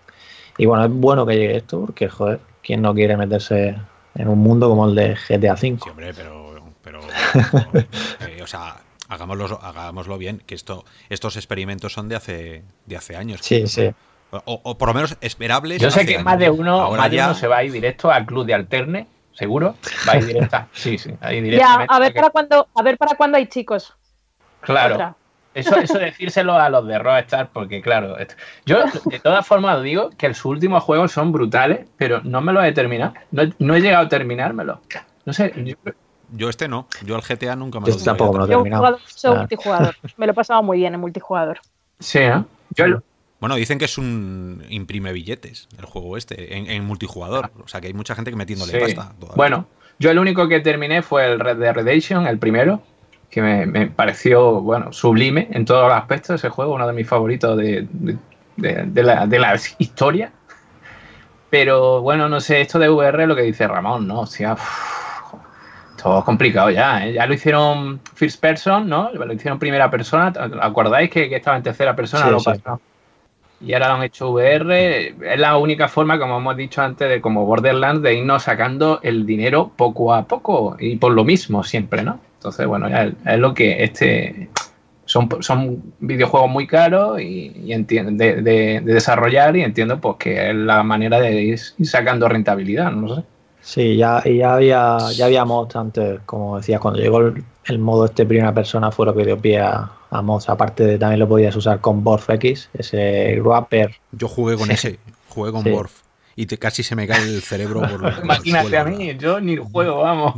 bueno, es bueno que llegue esto porque, joder, ¿quién no quiere meterse en un mundo como el de GTA V? Sí, hombre, pero, eh, o sea, hagámoslo, hagámoslo bien, que esto, estos experimentos son de hace, de hace años. Sí, sí. O, por lo menos esperables. Yo sé que más de uno, se va a ir directo al club de alterne, seguro. Va a ir directa. sí, sí, ahí ya, a ver para cuándo, a ver para cuándo hay chicos. Claro. Eso, eso decírselo a los de Rockstar, porque claro, yo de todas formas digo que sus últimos juegos son brutales, pero no me los he terminado. No, he llegado a terminármelo. No sé. Yo, este no. Yo el GTA nunca me lo he terminado. Yo he jugado, soy multijugador. Me lo he pasado muy bien en multijugador. Sí, ¿eh? Yo bueno, dicen que es un imprime billetes el juego este, en, multijugador. Ah. O sea que hay mucha gente que metiéndole pasta. Todavía. Bueno, yo el único que terminé fue el Red Dead Redemption, el primero, que me, pareció, bueno, sublime en todos los aspectos. Ese juego, uno de mis favoritos de, la, historia. Pero bueno, no sé, esto de VR, lo que dice Ramón, ¿no? O sea, todo es complicado ya. ¿eh? Ya lo hicieron first person, ¿no? Lo hicieron primera persona. ¿Acordáis que, estaba en tercera persona? y ahora lo han hecho VR. Es la única forma, como hemos dicho antes, de como Borderlands, de irnos sacando el dinero poco a poco y por lo mismo siempre, ¿no? Entonces, bueno, es, lo que este. Son, son videojuegos muy caros y, de, desarrollar y entiendo pues que es la manera de ir, sacando rentabilidad, no sé. Sí, ya, ya había ya había mods antes, como decías, cuando llegó el, modo este primera persona fue lo que dio pie a, Vamos, aparte de también lo podías usar con Borf X, ese wrapper. Yo jugué con ese, jugué con Borf. Y casi se me cae el cerebro por Imagínate a mí, yo ni juego, vamos.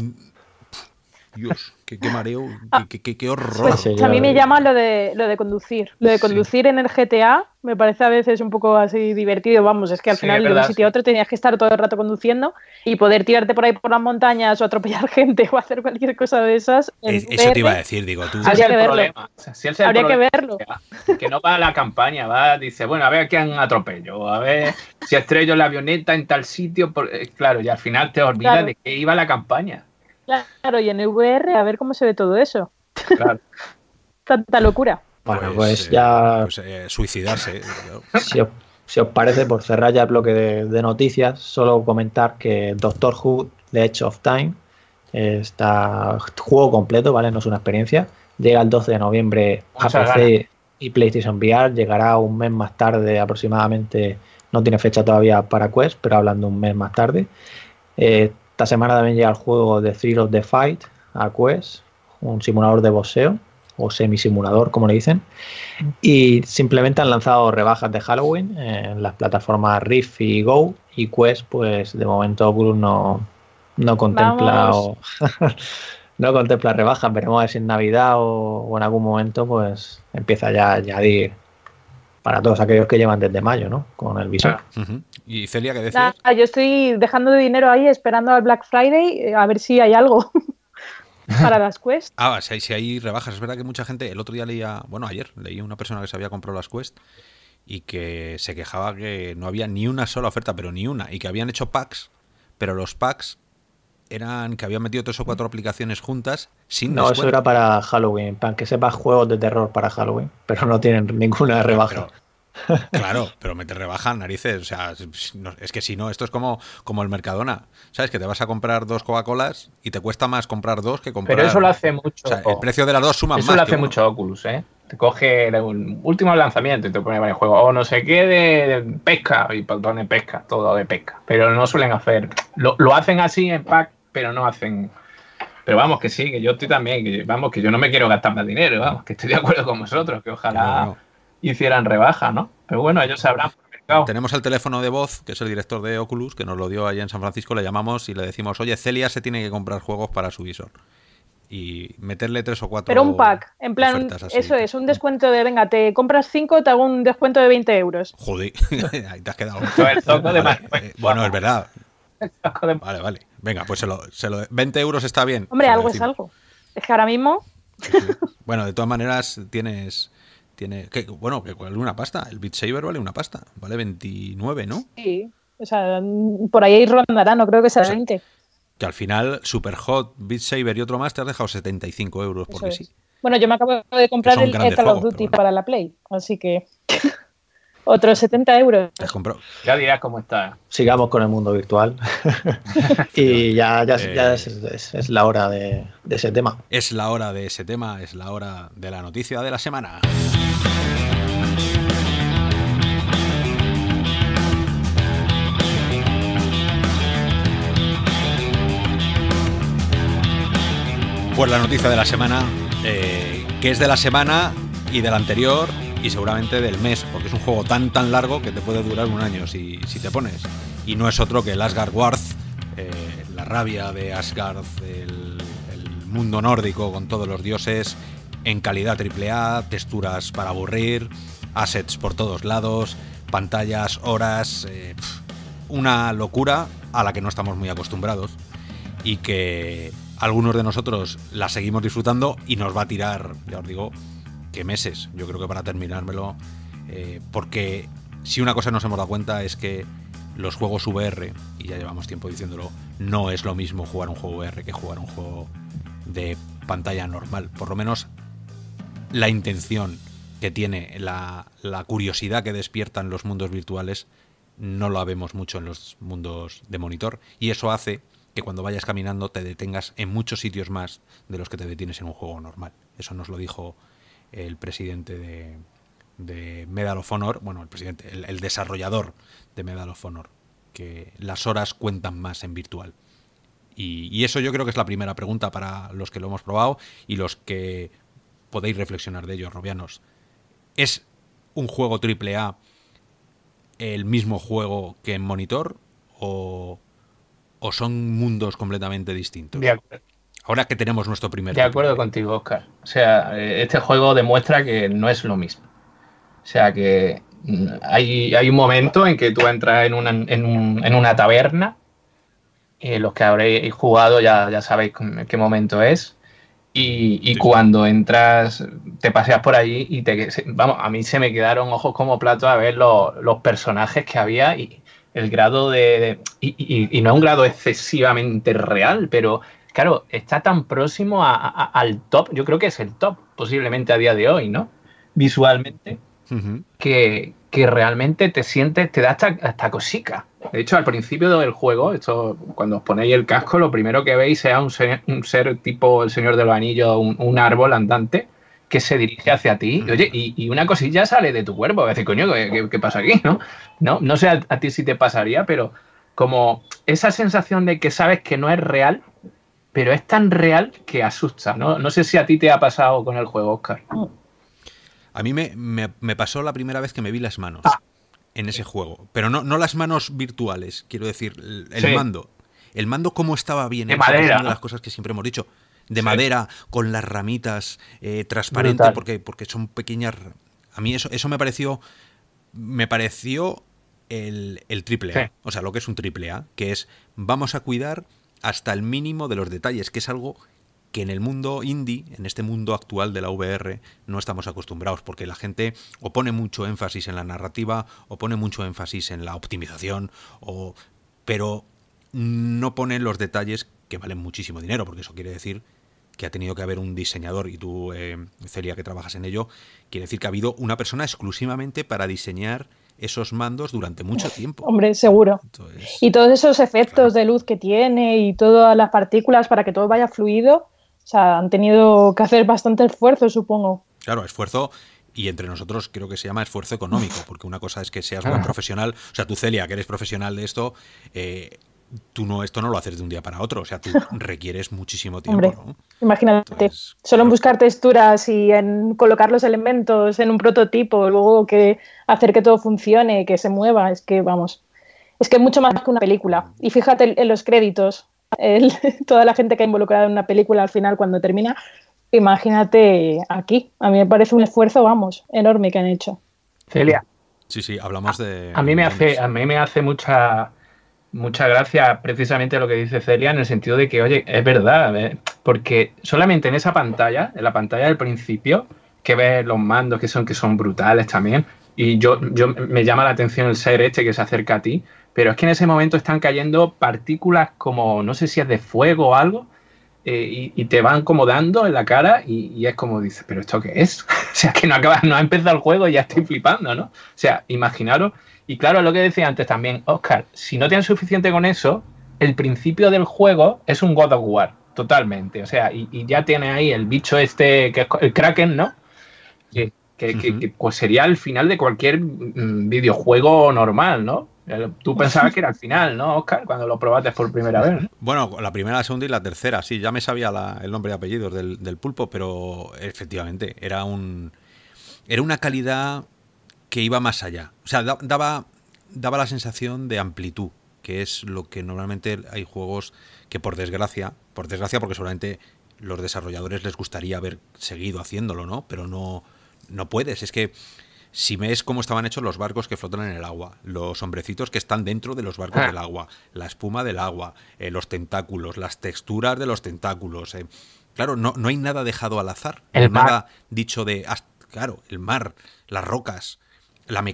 Dios. Qué, mareo, ah. qué, horror. Pues, a mí me llama lo de, lo de conducir. Lo de conducir en el GTA me parece a veces un poco así divertido. Vamos, es que al final de un sitio a otro tenías que estar todo el rato conduciendo y poder tirarte por ahí por las montañas o atropellar gente o hacer cualquier cosa de esas. eso te iba a decir, digo tú. Habría que verlo. Habría que verlo. Que no va a la campaña, va, dice, bueno, a ver a quién atropello, a ver si estrello la avioneta en tal sitio. Por... Eh, claro, y al final te olvidas de que iba la campaña. Claro, y en el VR a ver cómo se ve todo eso. Tanta locura. Bueno, pues, pues eh, ya. Pues, eh, suicidarse. ¿eh? Si, os, si, os, parece, por cerrar ya el bloque de, noticias, solo comentar que Doctor Who, The Edge of Time, está juego completo, ¿vale? No es una experiencia. Llega el 12 de noviembre a PC y PlayStation VR. Llegará un mes más tarde aproximadamente. No tiene fecha todavía para Quest, pero hablando un mes más tarde. Eh, esta semana también llega el juego de Thrill of the Fight a Quest, un simulador de boxeo o semi simulador como le dicen. Y simplemente han lanzado rebajas de Halloween en las plataformas Rift y Go. Y Quest, pues de momento Oculus no, no contempla no contempla rebajas. Veremos a si en Navidad o, en algún momento pues empieza ya a añadir para todos aquellos que llevan desde mayo, ¿no? Con el visor. ¿Y Celia qué decías? yo estoy dejando de dinero ahí esperando al Black Friday eh, a ver si hay algo para las Quest. Ah, si hay, si hay rebajas. Es verdad que mucha gente, el otro día leía, bueno, ayer leí una persona que se había comprado las Quest y que se quejaba que no había ni una sola oferta, pero ni una, y que habían hecho packs, pero los packs eran que habían metido tres o cuatro aplicaciones juntas sin No, eso era para Halloween, para que sepas juegos de terror para Halloween, pero no tienen ninguna rebaja. Claro, pero me te rebajan narices. O sea, es que si no, esto es como, como el Mercadona. ¿Sabes? Que te vas a comprar dos Coca-Colas y te cuesta más comprar dos que comprar. Pero eso lo hace mucho. el precio de las dos suma más. Eso lo hace mucho Oculus, ¿eh? Te coge el último lanzamiento y te pone varios juego O no sé qué de pesca. Y de pesca, todo de pesca. Pero no suelen hacer. Lo, hacen así en pack, pero no hacen. Pero vamos, que sí, que yo estoy también, vamos, que yo no me quiero gastar más dinero, vamos, que estoy de acuerdo con vosotros, que ojalá, hicieran rebaja, ¿no? Pero bueno, ellos sabrán. Tenemos el teléfono de voz, que es el director de Oculus, que nos lo dio allá en San Francisco, le llamamos y le decimos, oye, Celia se tiene que comprar juegos para su visor. Y meterle tres o cuatro. Pero un pack, en plan, eso es, un descuento de, venga, te compras cinco, te hago un descuento de 20 euros. Joder, ahí te has quedado. Eh, bueno, es verdad. Vale, vale. Venga, pues se lo, se lo 20 euros está bien. Hombre, algo es algo. Es que ahora mismo... bueno, de todas maneras tienes tiene, que, bueno, que vale una pasta. El Beat Saber vale una pasta. Vale 29, ¿no? Sí. O sea, por ahí rondará, no creo que sea 20. Que al final, Super Hot, Beat Saber y otro más te has dejado 75 euros, porque sí. Bueno, yo me acabo de comprar el Call of Duty para la Play, así que otros 70 euros. Te compró. Ya dirás cómo está. Sigamos con el mundo virtual. y ya, eh. es, la hora de, ese tema. Es la hora de ese tema, es la hora de la noticia de la semana. Pues la noticia de la semana, eh, que es de la semana y de la anterior, y seguramente del mes, porque es un juego tan tan largo que te puede durar un año si, si te pones. Y no es otro que el Asgard Warth, eh, la rabia de Asgard, el, mundo nórdico con todos los dioses, en calidad triple A texturas para aburrir, assets por todos lados, pantallas, horas, eh, una locura a la que no estamos muy acostumbrados y que algunos de nosotros la seguimos disfrutando y nos va a tirar, ya os digo, que meses, yo creo que para terminármelo, eh, porque si una cosa nos hemos dado cuenta es que los juegos VR, y ya llevamos tiempo diciéndolo, no es lo mismo jugar un juego VR que jugar un juego de pantalla normal. Por lo menos la intención que tiene, la, la curiosidad que despiertan los mundos virtuales, no la vemos mucho en los mundos de monitor. Y eso hace que cuando vayas caminando te detengas en muchos sitios más de los que te detienes en un juego normal. Eso nos lo dijo el presidente de, Medal of Honor, bueno, el presidente, el, desarrollador de Medal of Honor, que las horas cuentan más en virtual. Y, eso yo creo que es la primera pregunta para los que lo hemos probado y los que podéis reflexionar de ello, Robianos. ¿Es un juego AAA el mismo juego que en monitor o, son mundos completamente distintos? Ahora que tenemos nuestro primer. De acuerdo contigo, Oscar. O sea, este juego demuestra que no es lo mismo. O sea, que hay, hay un momento en que tú entras en una, en una taberna. Eh, los que habréis jugado ya, ya sabéis qué momento es. Y, cuando entras, te paseas por allí y te. Vamos, a mí se me quedaron ojos como plato a ver los, los personajes que había y el grado de. y, y, no es un grado excesivamente real, pero claro, está tan próximo al top, yo creo que es el top posiblemente a día de hoy, ¿no? Visualmente, que, realmente te sientes, te da hasta, hasta, cosica. De hecho, al principio del juego, esto, cuando os ponéis el casco, lo primero que veis es un ser, tipo el Señor del Anillo, un, árbol andante que se dirige hacia ti. Oye, y, una cosilla sale de tu cuerpo. A veces, coño, ¿qué, pasa aquí? ¿No? no, no sé a ti si te pasaría, pero como esa sensación de que sabes que no es real, pero es tan real que asusta. No, no sé si a ti te ha pasado con el juego, Oscar. A mí me, pasó la primera vez que me vi las manos ah. en ese juego, pero no, no las manos virtuales, quiero decir, el, mando. El mando como estaba bien. De madera. las cosas que siempre hemos dicho. De madera, con las ramitas, eh, transparente, porque, porque son pequeñas... A mí eso, eso me pareció... Me pareció el, triple A. O sea, lo que es un triple A, que es vamos a cuidar hasta el mínimo de los detalles, que es algo que en el mundo indie, en este mundo actual de la VR, no estamos acostumbrados, porque la gente o pone mucho énfasis en la narrativa, o pone mucho énfasis en la optimización, o... pero no pone los detalles que valen muchísimo dinero, porque eso quiere decir que ha tenido que haber un diseñador, y tú, eh, Celia, que trabajas en ello, quiere decir que ha habido una persona exclusivamente para diseñar esos mandos durante mucho tiempo. Hombre, seguro. y todos esos efectos de luz que tiene y todas las partículas para que todo vaya fluido, o sea, han tenido que hacer bastante esfuerzo, supongo. Claro, esfuerzo y entre nosotros creo que se llama esfuerzo económico, porque una cosa es que seas buen profesional, o sea, tú Celia, que eres profesional de esto, eh, tú no, esto no lo haces de un día para otro, o sea, tú requieres muchísimo tiempo. Imagínate, solo en buscar texturas y en colocar los elementos en un prototipo, luego que hacer que todo funcione, que se mueva, es que vamos, es que es mucho más que una película. Y fíjate en los créditos, toda la gente que ha involucrado en una película al final cuando termina, imagínate aquí, a mí me parece un esfuerzo, vamos, enorme que han hecho. Celia. Sí, sí, hablamos de... a mí, me hace, a mí me hace mucha muchas gracias precisamente a lo que dice Celia, en el sentido de que, oye, es verdad, ¿eh? porque solamente en esa pantalla, en la pantalla del principio, que ves los mandos que son, que son brutales también, y yo, yo me llama la atención el ser este que se acerca a ti, pero es que en ese momento están cayendo partículas como, no sé si es de fuego o algo, eh, y, te van como dando en la cara y, es como dices, pero ¿esto qué es? o sea, que no, acabas, no ha empezado el juego y ya estoy flipando, ¿no? O sea, imaginaros y claro, lo que decía antes también, Oscar, si no tienes suficiente con eso, el principio del juego es un God of War, totalmente. O sea, y, ya tiene ahí el bicho este, que es el Kraken, ¿no? Que, pues sería el final de cualquier mm, videojuego normal, ¿no? Tú pensabas que era el final, ¿no, Oscar? Cuando lo probaste por primera vez. Bueno, la primera, la segunda y la tercera, sí, ya me sabía el nombre y apellidos del, del, pulpo, pero efectivamente, era un. Era una calidad que iba más allá. O sea, daba, daba la sensación de amplitud, que es lo que normalmente hay juegos que por desgracia, por desgracia porque seguramente los desarrolladores les gustaría haber seguido haciéndolo, ¿no? Pero no, no puedes, es que si ves cómo estaban hechos los barcos que flotan en el agua, los hombrecitos que están dentro de los barcos ah. del agua, la espuma del agua, eh, los tentáculos, las texturas de los tentáculos. Eh. Claro, no, no, hay nada dejado al azar. El mar. Nada dicho de. Claro, el mar, las rocas,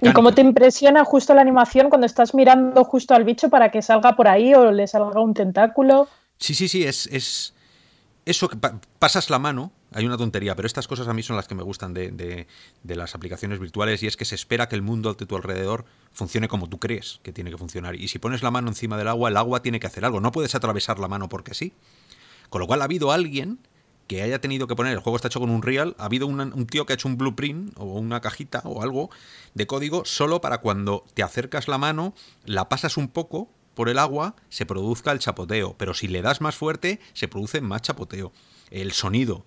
y cómo te impresiona justo la animación cuando estás mirando justo al bicho para que salga por ahí o le salga un tentáculo. Sí, sí, sí, es, eso que pasas la mano, hay una tontería, pero estas cosas a mí son las que me gustan de, de, las aplicaciones virtuales y es que se espera que el mundo de tu alrededor funcione como tú crees que tiene que funcionar. Y si pones la mano encima del agua, el agua tiene que hacer algo, no puedes atravesar la mano porque sí. Con lo cual ha habido alguien que haya tenido que poner, el juego está hecho con un real, ha habido un tío que ha hecho un blueprint o una cajita o algo de código solo para cuando te acercas la mano, la pasas un poco por el agua, se produzca el chapoteo, pero si le das más fuerte, se produce más chapoteo. El sonido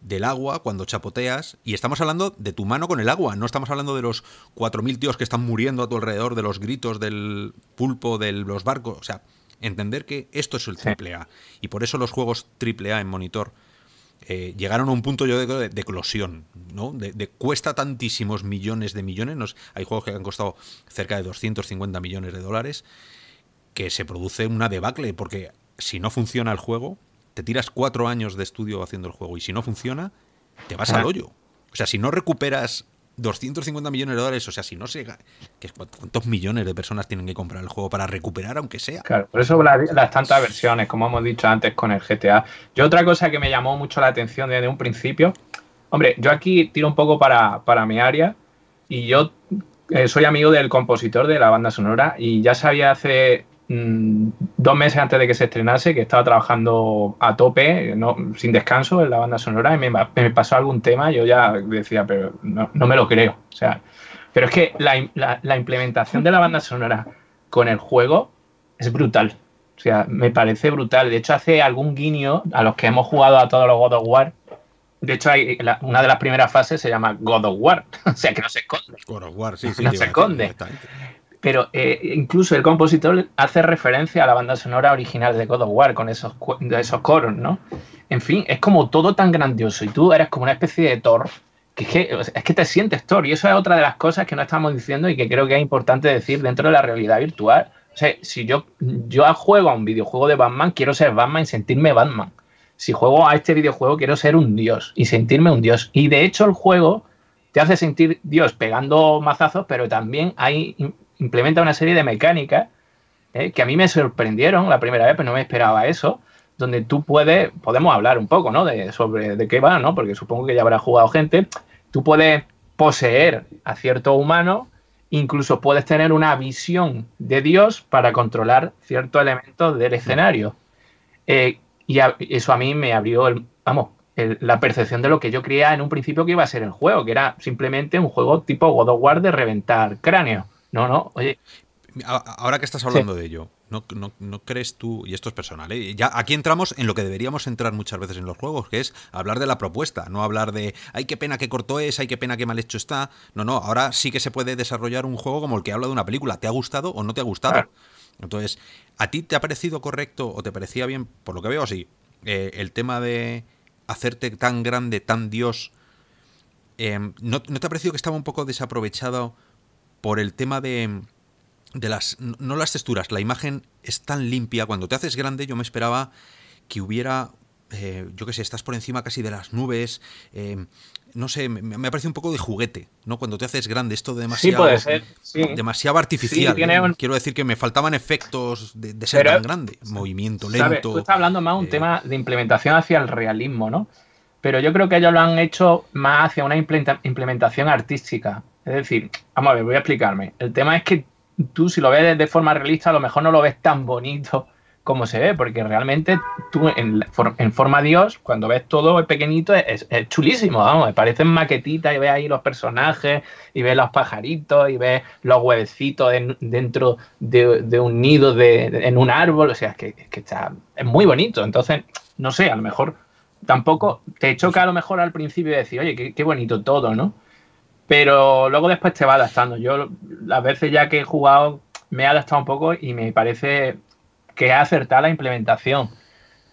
del agua cuando chapoteas, y estamos hablando de tu mano con el agua, no estamos hablando de los 4.000 tíos que están muriendo a tu alrededor, de los gritos del pulpo, de los barcos, o sea, entender que esto es el triple A, y por eso los juegos triple A en monitor eh, llegaron a un punto, yo de, eclosión, ¿no? De, cuesta tantísimos millones de millones. hay juegos que han costado cerca de 250 millones de dólares, que se produce una debacle, porque si no funciona el juego, te tiras cuatro años de estudio haciendo el juego, y si no funciona, te vas al hoyo. O sea, si no recuperas 250 millones de dólares, o sea, si no se... ¿Cuántos millones de personas tienen que comprar el juego para recuperar, aunque sea? Claro, por eso las tantas versiones, como hemos dicho antes con el GTA. Yo otra cosa que me llamó mucho la atención desde un principio, hombre, yo aquí tiro un poco para, mi área y yo eh, soy amigo del compositor de la banda sonora y ya sabía hace Mm, dos meses antes de que se estrenase, que estaba trabajando a tope, sin descanso en la banda sonora, y me, pasó algún tema, yo ya decía, pero no, me lo creo. O sea, pero es que la, implementación de la banda sonora con el juego es brutal. O sea, me parece brutal. De hecho, hace algún guiño a los que hemos jugado a todos los God of War. De hecho, hay una de las primeras fases se llama God of War. o sea, que no se esconde. God of War, sí, sí. No se esconde pero eh, incluso el compositor hace referencia a la banda sonora original de God of War con esos, esos coros, ¿no? En fin, es como todo tan grandioso y tú eres como una especie de Thor, que es que, te sientes Thor y eso es otra de las cosas que no estamos diciendo y que creo que es importante decir dentro de la realidad virtual. O sea, si yo, yo juego a un videojuego de Batman, quiero ser Batman y sentirme Batman. Si juego a este videojuego, quiero ser un dios y sentirme un dios. Y de hecho el juego te hace sentir Dios pegando mazazos, pero también hay implementa una serie de mecánicas ¿eh? que a mí me sorprendieron la primera vez, pero no me esperaba eso, donde tú puedes, podemos hablar un poco, ¿no? De, sobre de qué va, ¿no? Porque supongo que ya habrá jugado gente. Tú puedes poseer a cierto humano, incluso puedes tener una visión de Dios para controlar ciertos elementos del escenario. Eh, y eso a mí me abrió, el, vamos, la percepción de lo que yo creía en un principio que iba a ser el juego, que era simplemente un juego tipo God of War de reventar cráneo. No, no, oye. Ahora que estás hablando de ello, ¿no, ¿no, crees tú, y esto es personal, ¿eh? ya aquí entramos en lo que deberíamos entrar muchas veces en los juegos, que es hablar de la propuesta, no hablar de, ay, qué pena que cortó es, ay, qué pena que mal hecho está. No, no, ahora sí que se puede desarrollar un juego como el que habla de una película, ¿te ha gustado o no te ha gustado? Entonces, ¿a ti te ha parecido correcto o te parecía bien, por lo que veo así, eh, el tema de hacerte tan grande, tan Dios? Em, ¿no, ¿No te ha parecido que estaba un poco desaprovechado? por el tema de, las, no las texturas, la imagen es tan limpia, cuando te haces grande yo me esperaba que hubiera, eh, yo qué sé, estás por encima casi de las nubes, eh, no sé, me, me, parece un poco de juguete, ¿no? Cuando te haces grande, esto de demasiado, sí puede ser, demasiado artificial. Quiero decir que me faltaban efectos de, ser tan grande, movimiento lento. tú estás hablando más de un eh. tema de implementación hacia el realismo, ¿no? Pero yo creo que ellos lo han hecho más hacia una implementación artística. Es decir, vamos a ver, voy a explicarme. El tema es que tú, si lo ves de forma realista, a lo mejor no lo ves tan bonito como se ve, porque realmente tú en, en forma Dios, cuando ves todo pequeñito, es, chulísimo, vamos, Parece parecen maquetitas y ves ahí los personajes, y ves los pajaritos, y ves los huevecitos dentro de, un nido, de, en un árbol, o sea, es que, está, es muy bonito, entonces, no sé, a lo mejor tampoco te choca a lo mejor al principio decir, oye, qué bonito todo, ¿no? Pero luego después te va adaptando. Yo las veces ya que he jugado me he adaptado un poco y me parece que ha acertado la implementación.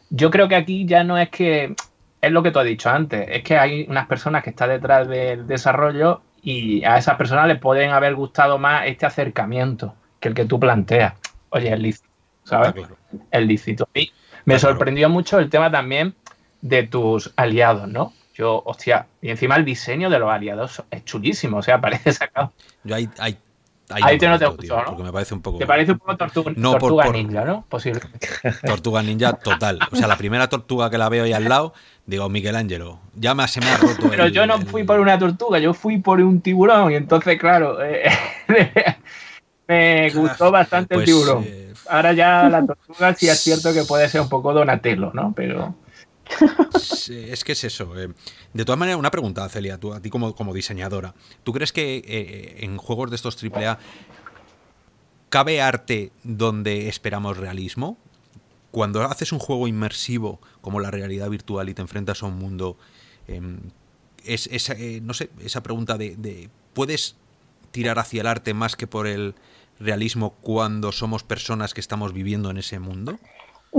Yo creo que aquí ya no es que es lo que tú has dicho antes, es que hay unas personas que están detrás del desarrollo y a esas personas les pueden haber gustado más este acercamiento que el que tú planteas. Oye, el lícito, ¿sabes? lícito. Y me sorprendió mucho el tema también de tus aliados, ¿no? Yo, hostia, y encima el diseño de los aliados es chulísimo, o sea, parece sacado. Yo ahí, te no te gustó, ¿no? me parece un poco. Te parece un poco tortuga ninja, ¿no? Posible. Tortuga ninja total. O sea, la primera tortuga que la veo ahí al lado, digo, Michelangelo, ya me, se me ha roto. Pero yo no fui por una tortuga, yo fui por un tiburón, y entonces, claro, eh, me gustó ah, bastante el pues, tiburón. Eh, Ahora ya la tortuga sí es cierto que puede ser un poco Donatello, ¿no? Pero es que es eso. Eh. De todas maneras, una pregunta, Celia, tú, a ti como, como diseñadora. ¿Tú crees que eh, en juegos de estos AAA cabe arte donde esperamos realismo? Cuando haces un juego inmersivo como la realidad virtual y te enfrentas a un mundo, em, es, eh, no sé, esa pregunta de ¿puedes tirar hacia el arte más que por el realismo cuando somos personas que estamos viviendo en ese mundo?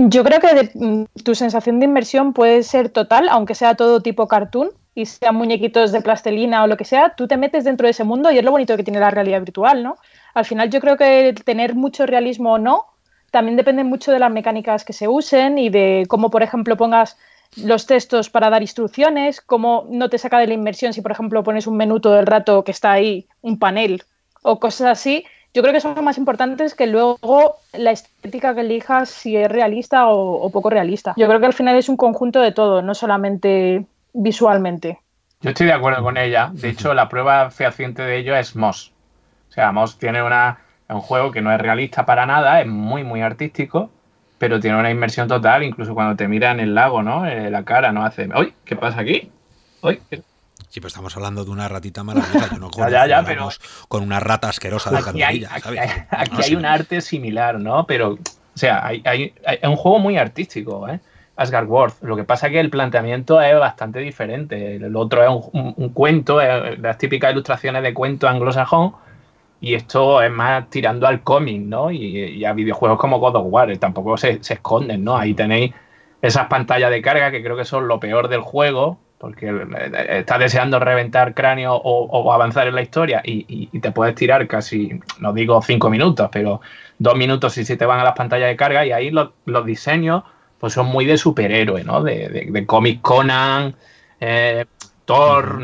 Yo creo que mm, tu sensación de inmersión puede ser total, aunque sea todo tipo cartoon y sean muñequitos de plastelina o lo que sea, tú te metes dentro de ese mundo y es lo bonito que tiene la realidad virtual, ¿no? Al final yo creo que tener mucho realismo o no también depende mucho de las mecánicas que se usen y de cómo, por ejemplo, pongas los textos para dar instrucciones, cómo no te saca de la inmersión si, por ejemplo, pones un menú todo el rato que está ahí, un panel o cosas así, yo creo que son más importantes que luego la estética que elijas, si es realista o, poco realista. Yo creo que al final es un conjunto de todo, no solamente visualmente. Yo estoy de acuerdo con ella. De hecho, la prueba fehaciente de ello es Moss. O sea, Moss tiene una, un juego que no es realista para nada, es muy, muy artístico, pero tiene una inmersión total, incluso cuando te mira en el lago, ¿no? Eh, la cara, ¿no? Hace, ¡Uy! ¿Qué pasa aquí? ¡Uy! Sí, pero estamos hablando de una ratita maravillosa. no con, ya, con una rata asquerosa de aquí hay, Aquí, hay, un arte similar, ¿no? Pero, o sea, hay, un juego muy artístico, ¿eh? Asgard Worth. Lo que pasa es que el planteamiento es bastante diferente. El otro es un, cuento, las típicas ilustraciones de cuento anglosajón, y esto es más tirando al cómic, ¿no? Y, a videojuegos como God of War, eh, tampoco se, se esconden, ¿no? Ahí tenéis esas pantallas de carga que creo que son lo peor del juego, porque eh, eh, está deseando reventar cráneo o, avanzar en la historia y, te puedes tirar casi, no digo cinco minutos, pero dos minutos si se te van a las pantallas de carga y ahí los, diseños pues son muy de superhéroe, ¿no? De, de, cómic Conan, eh, Thor,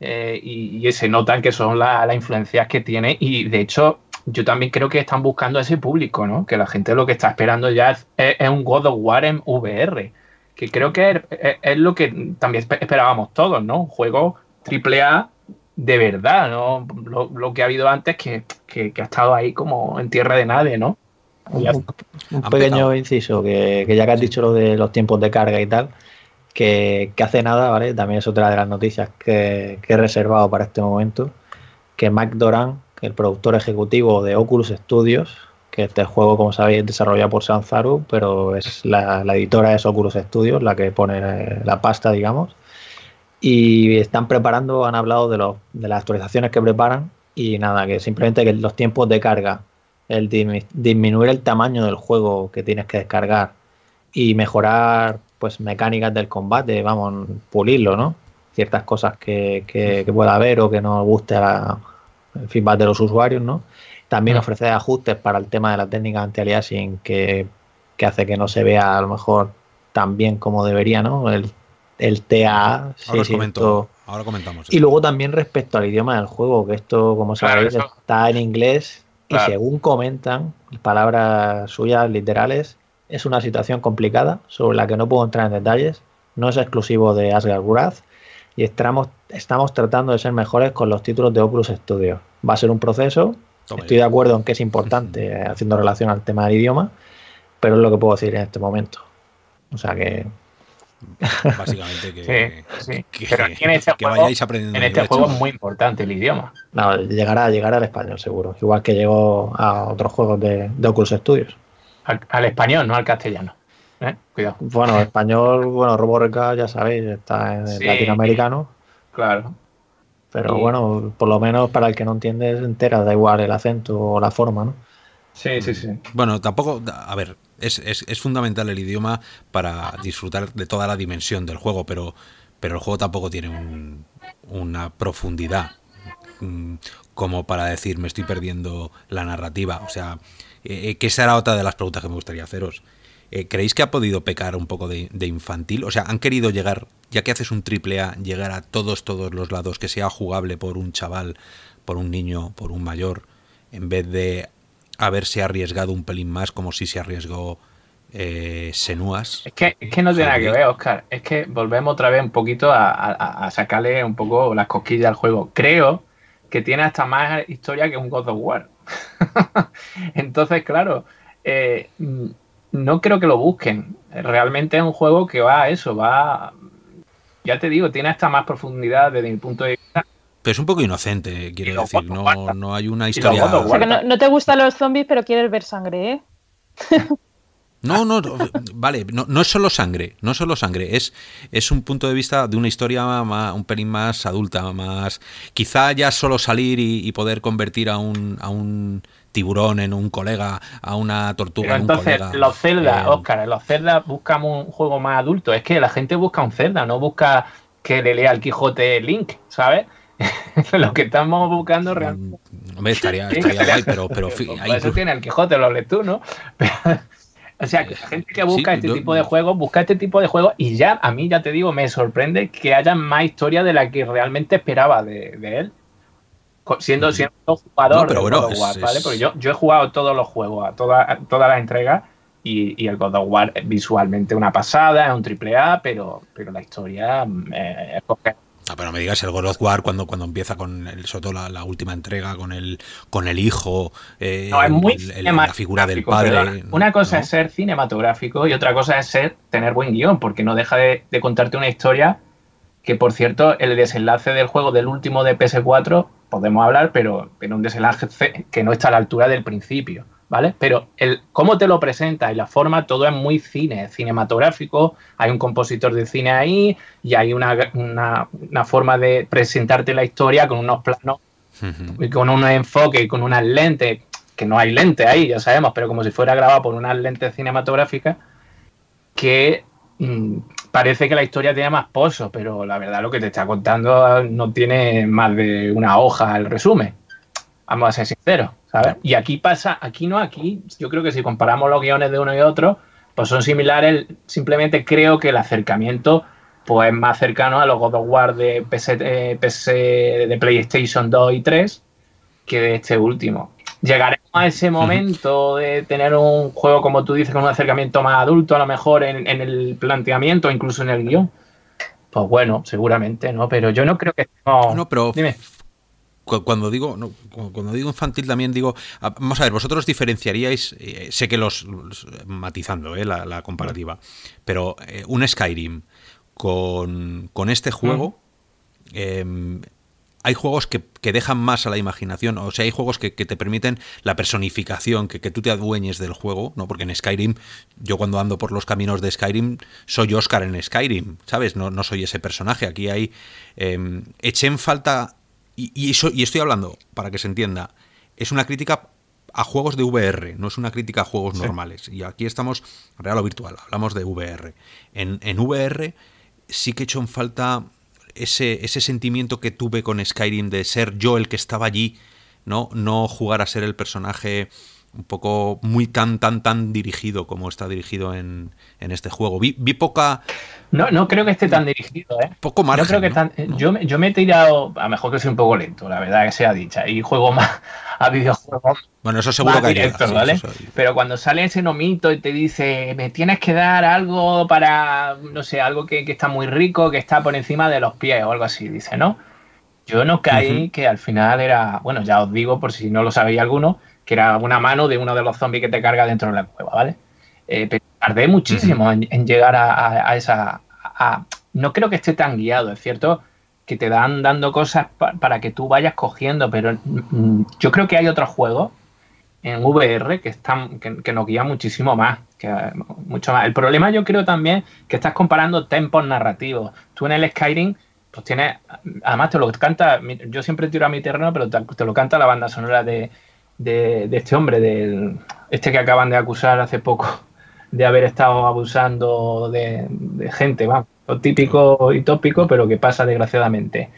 eh, y, se notan que son las la influencias que tiene y de hecho yo también creo que están buscando a ese público, ¿no? Que la gente lo que está esperando ya es, es un God of War en VR que creo que es, lo que también esperábamos todos, ¿no? Un juego triple A de verdad, ¿no? Lo, que ha habido antes que, ha estado ahí como en tierra de nadie, ¿no? un, pequeño inciso, que, que, ya que has dicho lo de los tiempos de carga y tal, que, hace nada, ¿vale? También es otra de las noticias que, he reservado para este momento, que Mac Doran, el productor ejecutivo de Oculus Studios, que este juego, como sabéis, es desarrollado por Sanzaru, pero es la, editora de Oculus Studios, la que pone eh, la pasta, digamos. Y están preparando, han hablado de, los, las actualizaciones que preparan y nada, que simplemente que los tiempos de carga, el disminuir el tamaño del juego que tienes que descargar y mejorar pues mecánicas del combate, vamos, pulirlo, ¿no? Ciertas cosas que, que, pueda haber o que no guste el feedback de los usuarios, ¿no? También ofrece ajustes para el tema de la técnica anti-aliasing que, que, hace que no se vea a lo mejor tan bien como debería, ¿no? El, el TAA. Ahora, sí, comentamos. Y luego también respecto al idioma del juego, que esto, como sabéis, está en inglés y según comentan, palabras suyas literales, es una situación complicada sobre la que no puedo entrar en detalles. No es exclusivo de Asgard Wrath y estamos, estamos tratando de ser mejores con los títulos de Opus Studio. Va a ser un proceso Estoy de acuerdo en que es importante eh, haciendo relación al tema del idioma, pero es lo que puedo decir en este momento. O sea que. Básicamente que. sí, que, en este juego, vayáis aprendiendo en este juego es muy importante el idioma. No, llegará, llegar al español seguro, igual que llegó a otros juegos de, Oculus Studios. Al, español, no al castellano. ¿eh? Cuidado. Bueno, español, bueno, Roborca, ya sabéis, está en latinoamericano. Claro. Pero bueno, por lo menos para el que no entiende entera, da igual el acento o la forma, ¿no? Sí, sí, sí. Bueno, tampoco, a ver, es, fundamental el idioma para disfrutar de toda la dimensión del juego, pero, pero el juego tampoco tiene una profundidad mm, como para decir me estoy perdiendo la narrativa. O sea, eh, eh, que esa otra de las preguntas que me gustaría haceros. Eh, ¿Creéis que ha podido pecar un poco de, infantil? O sea, ¿han querido llegar ya que haces un triple A, llegar a todos, todos los lados, que sea jugable por un chaval, por un niño, por un mayor, en vez de haberse arriesgado un pelín más como si se arriesgó eh, senúas. Es que, es que no tiene nada que ver, Oscar. Es que volvemos otra vez un poquito a, sacarle un poco las cosquillas al juego. Creo que tiene hasta más historia que un God of War. Entonces, claro, eh, mm, no creo que lo busquen. Realmente es un juego que va a eso, va ya te digo, tiene hasta más profundidad desde mi punto de vista. Pero es un poco inocente, quiero decir, no, hay una historia. O sea, que no, te gustan los zombies, pero quieres ver sangre, ¿eh? No, no, vale, no, es solo sangre, no es solo sangre, es, es un punto de vista de una historia más, un pelín más adulta, más... Quizá ya solo salir y, poder convertir a un tiburón en un colega, a una tortuga entonces, los Zelda, Oscar, eh, los Zelda buscamos un juego más adulto. Es que la gente busca un Zelda, no busca que le lea el Quijote Link, ¿sabes? lo que estamos buscando mm, realmente. estaría, estaría pero. pero pues Eso tiene el Quijote, lo lees tú, ¿no? o sea, que la eh, gente que busca este tipo de juegos, busca este tipo de juegos y ya, a mí ya te digo, me sorprende que haya más historia de la que realmente esperaba de él siendo, siendo jugador de God of War, ¿vale? Porque yo, he jugado todos los juegos, a toda, entrega, y, el God of War visualmente una pasada, es un triple A, pero, pero la historia mm, eh, es Ah, pero me digas el God of War cuando, cuando empieza con el, soto la, última entrega con el con el hijo, eh, es muy la figura del padre. Una cosa es ser cinematográfico y otra cosa es ser tener buen guión, porque no deja de contarte una historia que por cierto, el desenlace del juego del último de PS4, podemos hablar, pero, en un desenlace que no está a la altura del principio, ¿vale? Pero el cómo te lo presenta y la forma, todo es muy cine, cinematográfico, hay un compositor de cine ahí y hay una, forma de presentarte la historia con unos planos, y con un enfoque, y con unas lentes, que no hay lentes ahí, ya sabemos, pero como si fuera grabado por unas lentes cinematográficas que... Mm, parece que la historia tiene más pozo, pero la verdad lo que te está contando no tiene más de una hoja el resumen. Vamos a ser sinceros, ¿sabes? Y aquí pasa, aquí no, aquí, yo creo que si comparamos los guiones de uno y otro, pues son similares, simplemente creo que el acercamiento pues es más cercano a los God of War de eh, de PlayStation 2 y 3 que de este último llegaremos a ese momento de tener un juego, como tú dices, con un acercamiento más adulto, a lo mejor en, el planteamiento, incluso en el guión. Pues bueno, seguramente, ¿no? Pero yo no creo que... No, pero... Dime cuando digo cuando digo infantil también digo ah, vamos a ver vosotros diferenciaríais eh, sé que los, matizando eh, la, comparativa pero eh, un Skyrim con, con este juego hay juegos que, dejan más a la imaginación, o sea, hay juegos que, te permiten la personificación, que, tú te adueñes del juego, ¿no? Porque en Skyrim, yo cuando ando por los caminos de Skyrim, soy Oscar en Skyrim, ¿sabes? No, no soy ese personaje. Aquí hay. Em, eché en falta. Y, y, eso, y estoy hablando, para que se entienda, es una crítica a juegos de VR, no es una crítica a juegos normales. Y aquí estamos real o virtual, hablamos de VR. En, en VR sí que he hecho en falta ese, ese sentimiento que tuve con Skyrim de ser yo el que estaba allí, ¿no? No jugar a ser el personaje un poco muy tan, tan, tan dirigido como está dirigido en, en este juego. Vi, poca... No, no creo que esté tan dirigido, ¿eh? Poco más yo creo que Yo, me he tirado, a lo mejor que soy un poco lento, la verdad que sea dicha, y juego más a videojuegos. Bueno, eso seguro que directos, ¿vale? Pero cuando sale ese nomito y te dice, me tienes que dar algo para, no sé, algo que, está muy rico, que está por encima de los pies o algo así, dice, ¿no? Yo no caí que al final era, bueno, ya os digo por si no lo sabéis alguno, que era una mano de uno de los zombies que te carga dentro de la cueva, ¿vale? Eh, pero tardé muchísimo en, llegar a, esa... no creo que esté tan guiado, es cierto que te dan dando cosas para que tú vayas cogiendo, pero mm, yo creo que hay otros juegos en VR que, están, que, nos guían muchísimo más, mucho más. El problema yo creo también que estás comparando tempos narrativos. Tú en el Skyrim pues tienes, además te lo canta, yo siempre tiro a mi terreno, pero te, lo canta la banda sonora de, de, este hombre, de este que acaban de acusar hace poco de haber estado abusando de, gente, va, lo típico y tópico, pero que pasa desgraciadamente.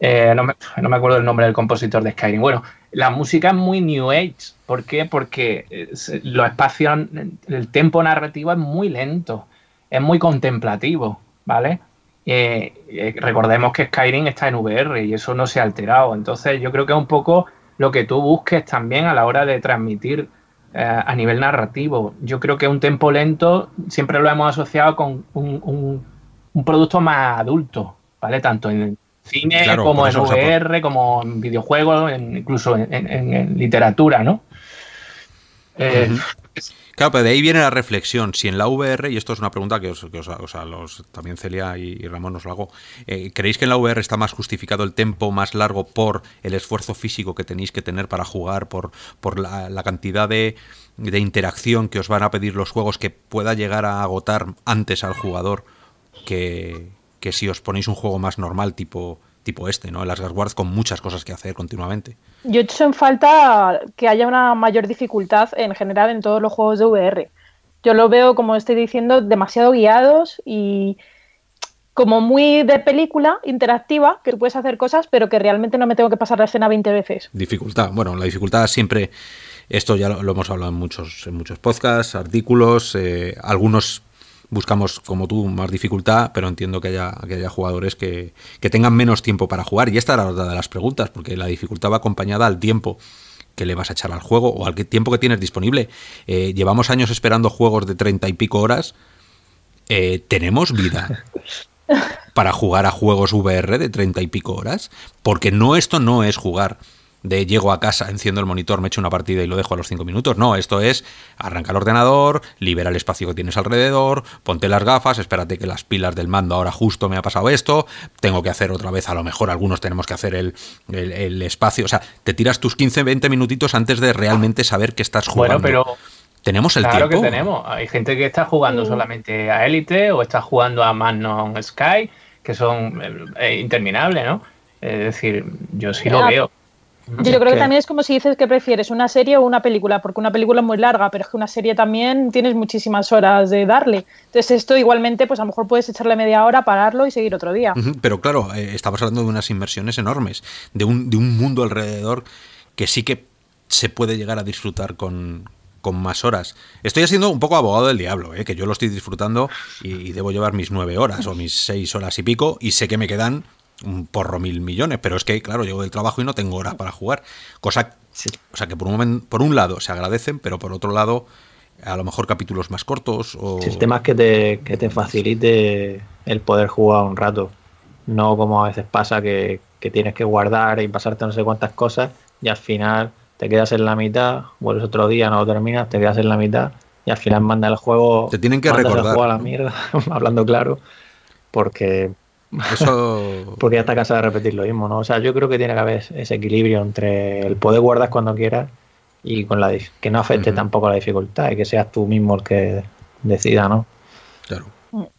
Eh, no, me, acuerdo el nombre del compositor de Skyrim. Bueno, la música es muy New Age. ¿Por qué? Porque eh, los espacios, el tempo narrativo es muy lento, es muy contemplativo, ¿vale? Eh, recordemos que Skyrim está en VR y eso no se ha alterado. Entonces yo creo que es un poco lo que tú busques también a la hora de transmitir eh, a nivel narrativo. Yo creo que un tempo lento siempre lo hemos asociado con un, producto más adulto, ¿vale? Tanto en cine como en VR, como en videojuegos, incluso en, literatura, ¿no? Eh, Claro, pero de ahí viene la reflexión. Si en la VR, y esto es una pregunta que, os, los, también Celia y, Ramón os lo hago, eh, ¿creéis que en la VR está más justificado el tiempo más largo por el esfuerzo físico que tenéis que tener para jugar, por, por la, la cantidad de, de interacción que os van a pedir los juegos que pueda llegar a agotar antes al jugador que, que si os ponéis un juego más normal, tipo tipo este, ¿no? El Asgard Wars con muchas cosas que hacer continuamente. Yo he hecho en falta que haya una mayor dificultad en general en todos los juegos de VR. Yo lo veo, como estoy diciendo, demasiado guiados y como muy de película interactiva, que puedes hacer cosas, pero que realmente no me tengo que pasar la escena 20 veces. Dificultad. Bueno, la dificultad siempre, esto ya lo, hemos hablado en muchos, en muchos podcasts, artículos, eh, algunos buscamos, como tú, más dificultad, pero entiendo que haya, que haya jugadores que, tengan menos tiempo para jugar. Y esta era otra de las preguntas, porque la dificultad va acompañada al tiempo que le vas a echar al juego o al tiempo que tienes disponible. Eh, llevamos años esperando juegos de treinta y pico horas. Eh, tenemos vida para jugar a juegos VR de treinta y pico horas, porque no esto no es jugar de llego a casa, enciendo el monitor, me echo una partida y lo dejo a los 5 minutos. No, esto es arranca el ordenador, libera el espacio que tienes alrededor, ponte las gafas, espérate que las pilas del mando ahora justo me ha pasado esto, tengo que hacer otra vez, a lo mejor algunos tenemos que hacer el, espacio. O sea, te tiras tus 15, 20 minutitos antes de realmente saber que estás jugando. Bueno, pero... Tenemos el tiempo. Claro que tenemos. Hay gente que está jugando solamente a Elite o está jugando a on Sky, que son eh, eh, interminables, ¿no? Es decir, yo sí lo veo. Yo, creo que... también es como si dices que prefieres una serie o una película, porque una película es muy larga, pero es que una serie también tienes muchísimas horas de darle. Entonces esto igualmente, pues a lo mejor puedes echarle media hora, pararlo y seguir otro día. pero claro, eh, estamos hablando de unas inversiones enormes, de un, de un mundo alrededor que sí que se puede llegar a disfrutar con, más horas. Estoy haciendo un poco abogado del diablo, eh, que yo lo estoy disfrutando y, y, debo llevar mis nueve horas o mis seis horas y pico y sé que me quedan un porro mil millones, pero es que, claro, llego del trabajo y no tengo horas para jugar. Cosa, o sea, que por un, momento, por un lado se agradecen, pero por otro lado, a lo mejor capítulos más cortos. O... el tema es que te, que te facilite el poder jugar un rato. No como a veces pasa que, tienes que guardar y pasarte no sé cuántas cosas y al final te quedas en la mitad, vuelves otro día, no lo terminas, te quedas en la mitad y al final manda el juego. Te tienen que recordar. a la mierda, hablando claro, porque eso... Porque ya está cansado de repetir lo mismo, ¿no? O sea, yo creo que tiene que haber ese equilibrio entre el poder guardar cuando quieras y con la que no afecte tampoco la dificultad y que seas tú mismo el que decida, ¿no? Claro.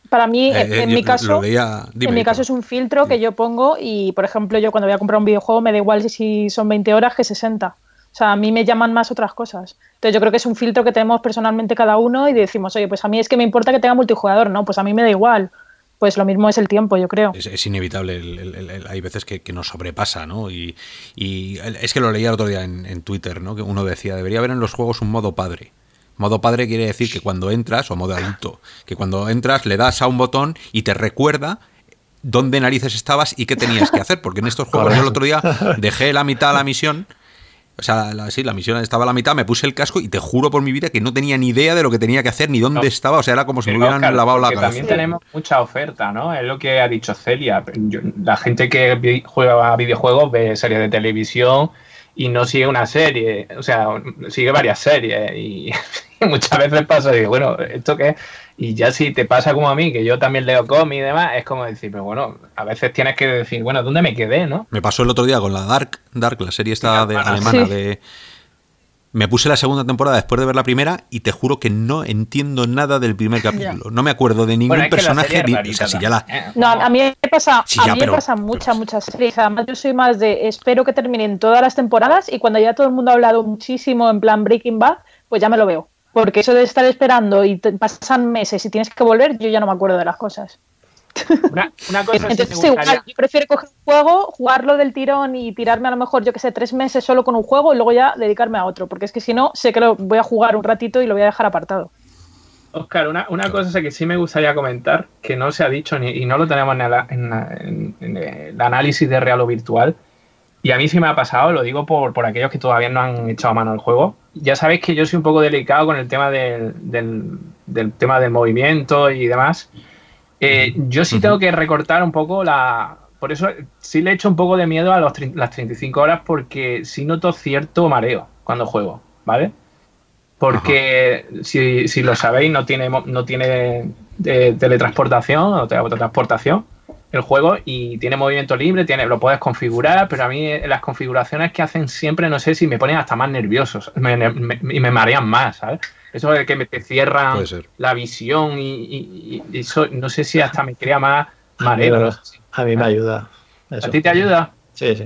Para mí, eh, eh, en, mi caso, en mi caso es un filtro que yo pongo y, por ejemplo, yo cuando voy a comprar un videojuego me da igual si son 20 horas que 60. O sea, a mí me llaman más otras cosas. Entonces yo creo que es un filtro que tenemos personalmente cada uno y decimos, oye, pues a mí es que me importa que tenga multijugador, ¿no? Pues a mí me da igual pues lo mismo es el tiempo, yo creo. Es, inevitable, hay veces que, nos sobrepasa, ¿no? Y, es que lo leía el otro día en, Twitter, ¿no? Que uno decía, debería haber en los juegos un modo padre. Modo padre quiere decir que cuando entras, o modo adulto, que cuando entras le das a un botón y te recuerda dónde narices estabas y qué tenías que hacer, porque en estos juegos el otro día dejé la mitad de la misión o sea, la, sí, la misión estaba a la mitad, me puse el casco y te juro por mi vida que no tenía ni idea de lo que tenía que hacer ni dónde estaba. O sea, era como si me hubieran lavado la cabeza. También tenemos mucha oferta, ¿no? Es lo que ha dicho Celia. la gente que juega videojuegos ve series de televisión y no sigue una serie. O sea, sigue varias series y, muchas veces pasa y digo, bueno, ¿esto qué Y ya si te pasa como a mí, que yo también leo cómics y demás, es como decir, pero bueno, a veces tienes que decir, bueno, ¿dónde me quedé, no? Me pasó el otro día con la Dark, Dark, la serie esta de, alemana de... Me puse la segunda temporada después de ver la primera y te juro que no entiendo nada del primer capítulo. No me acuerdo de ningún personaje. No, a mí me pasa, a mí me pasa muchas, muchas series. Además, yo soy más de espero que terminen todas las temporadas y cuando ya todo el mundo ha hablado muchísimo en plan Breaking Bad, pues ya me lo veo. Porque eso de estar esperando y pasan meses y tienes que volver, yo ya no me acuerdo de las cosas. Una, cosa Entonces, yo prefiero coger un juego, jugarlo del tirón y tirarme a lo mejor, yo que sé, tres meses solo con un juego y luego ya dedicarme a otro. Porque es que si no, sé que lo voy a jugar un ratito y lo voy a dejar apartado. Oscar, una, cosa que sí me gustaría comentar, que no se ha dicho ni, y no lo tenemos en, en el análisis de real o virtual, y a mí sí me ha pasado, lo digo por, por aquellos que todavía no han echado mano al juego. Ya sabéis que yo soy un poco delicado con el tema del, tema del movimiento y demás. Eh, yo sí tengo que recortar un poco la... Por eso sí le echo un poco de miedo a las 35 horas porque sí noto cierto mareo cuando juego, ¿vale? Porque si, si, lo sabéis no tiene, no tiene eh, teletransportación o teletransportación el juego y tiene movimiento libre, tiene, lo puedes configurar, pero a mí eh, las configuraciones que hacen siempre, no sé si me ponen hasta más nerviosos y me, marean más, ¿sabes? Eso el que me te cierra la visión y, eso, no sé si hasta me crea más mareo. A mí, me ayuda. ¿A ti te ayuda? Sí, sí.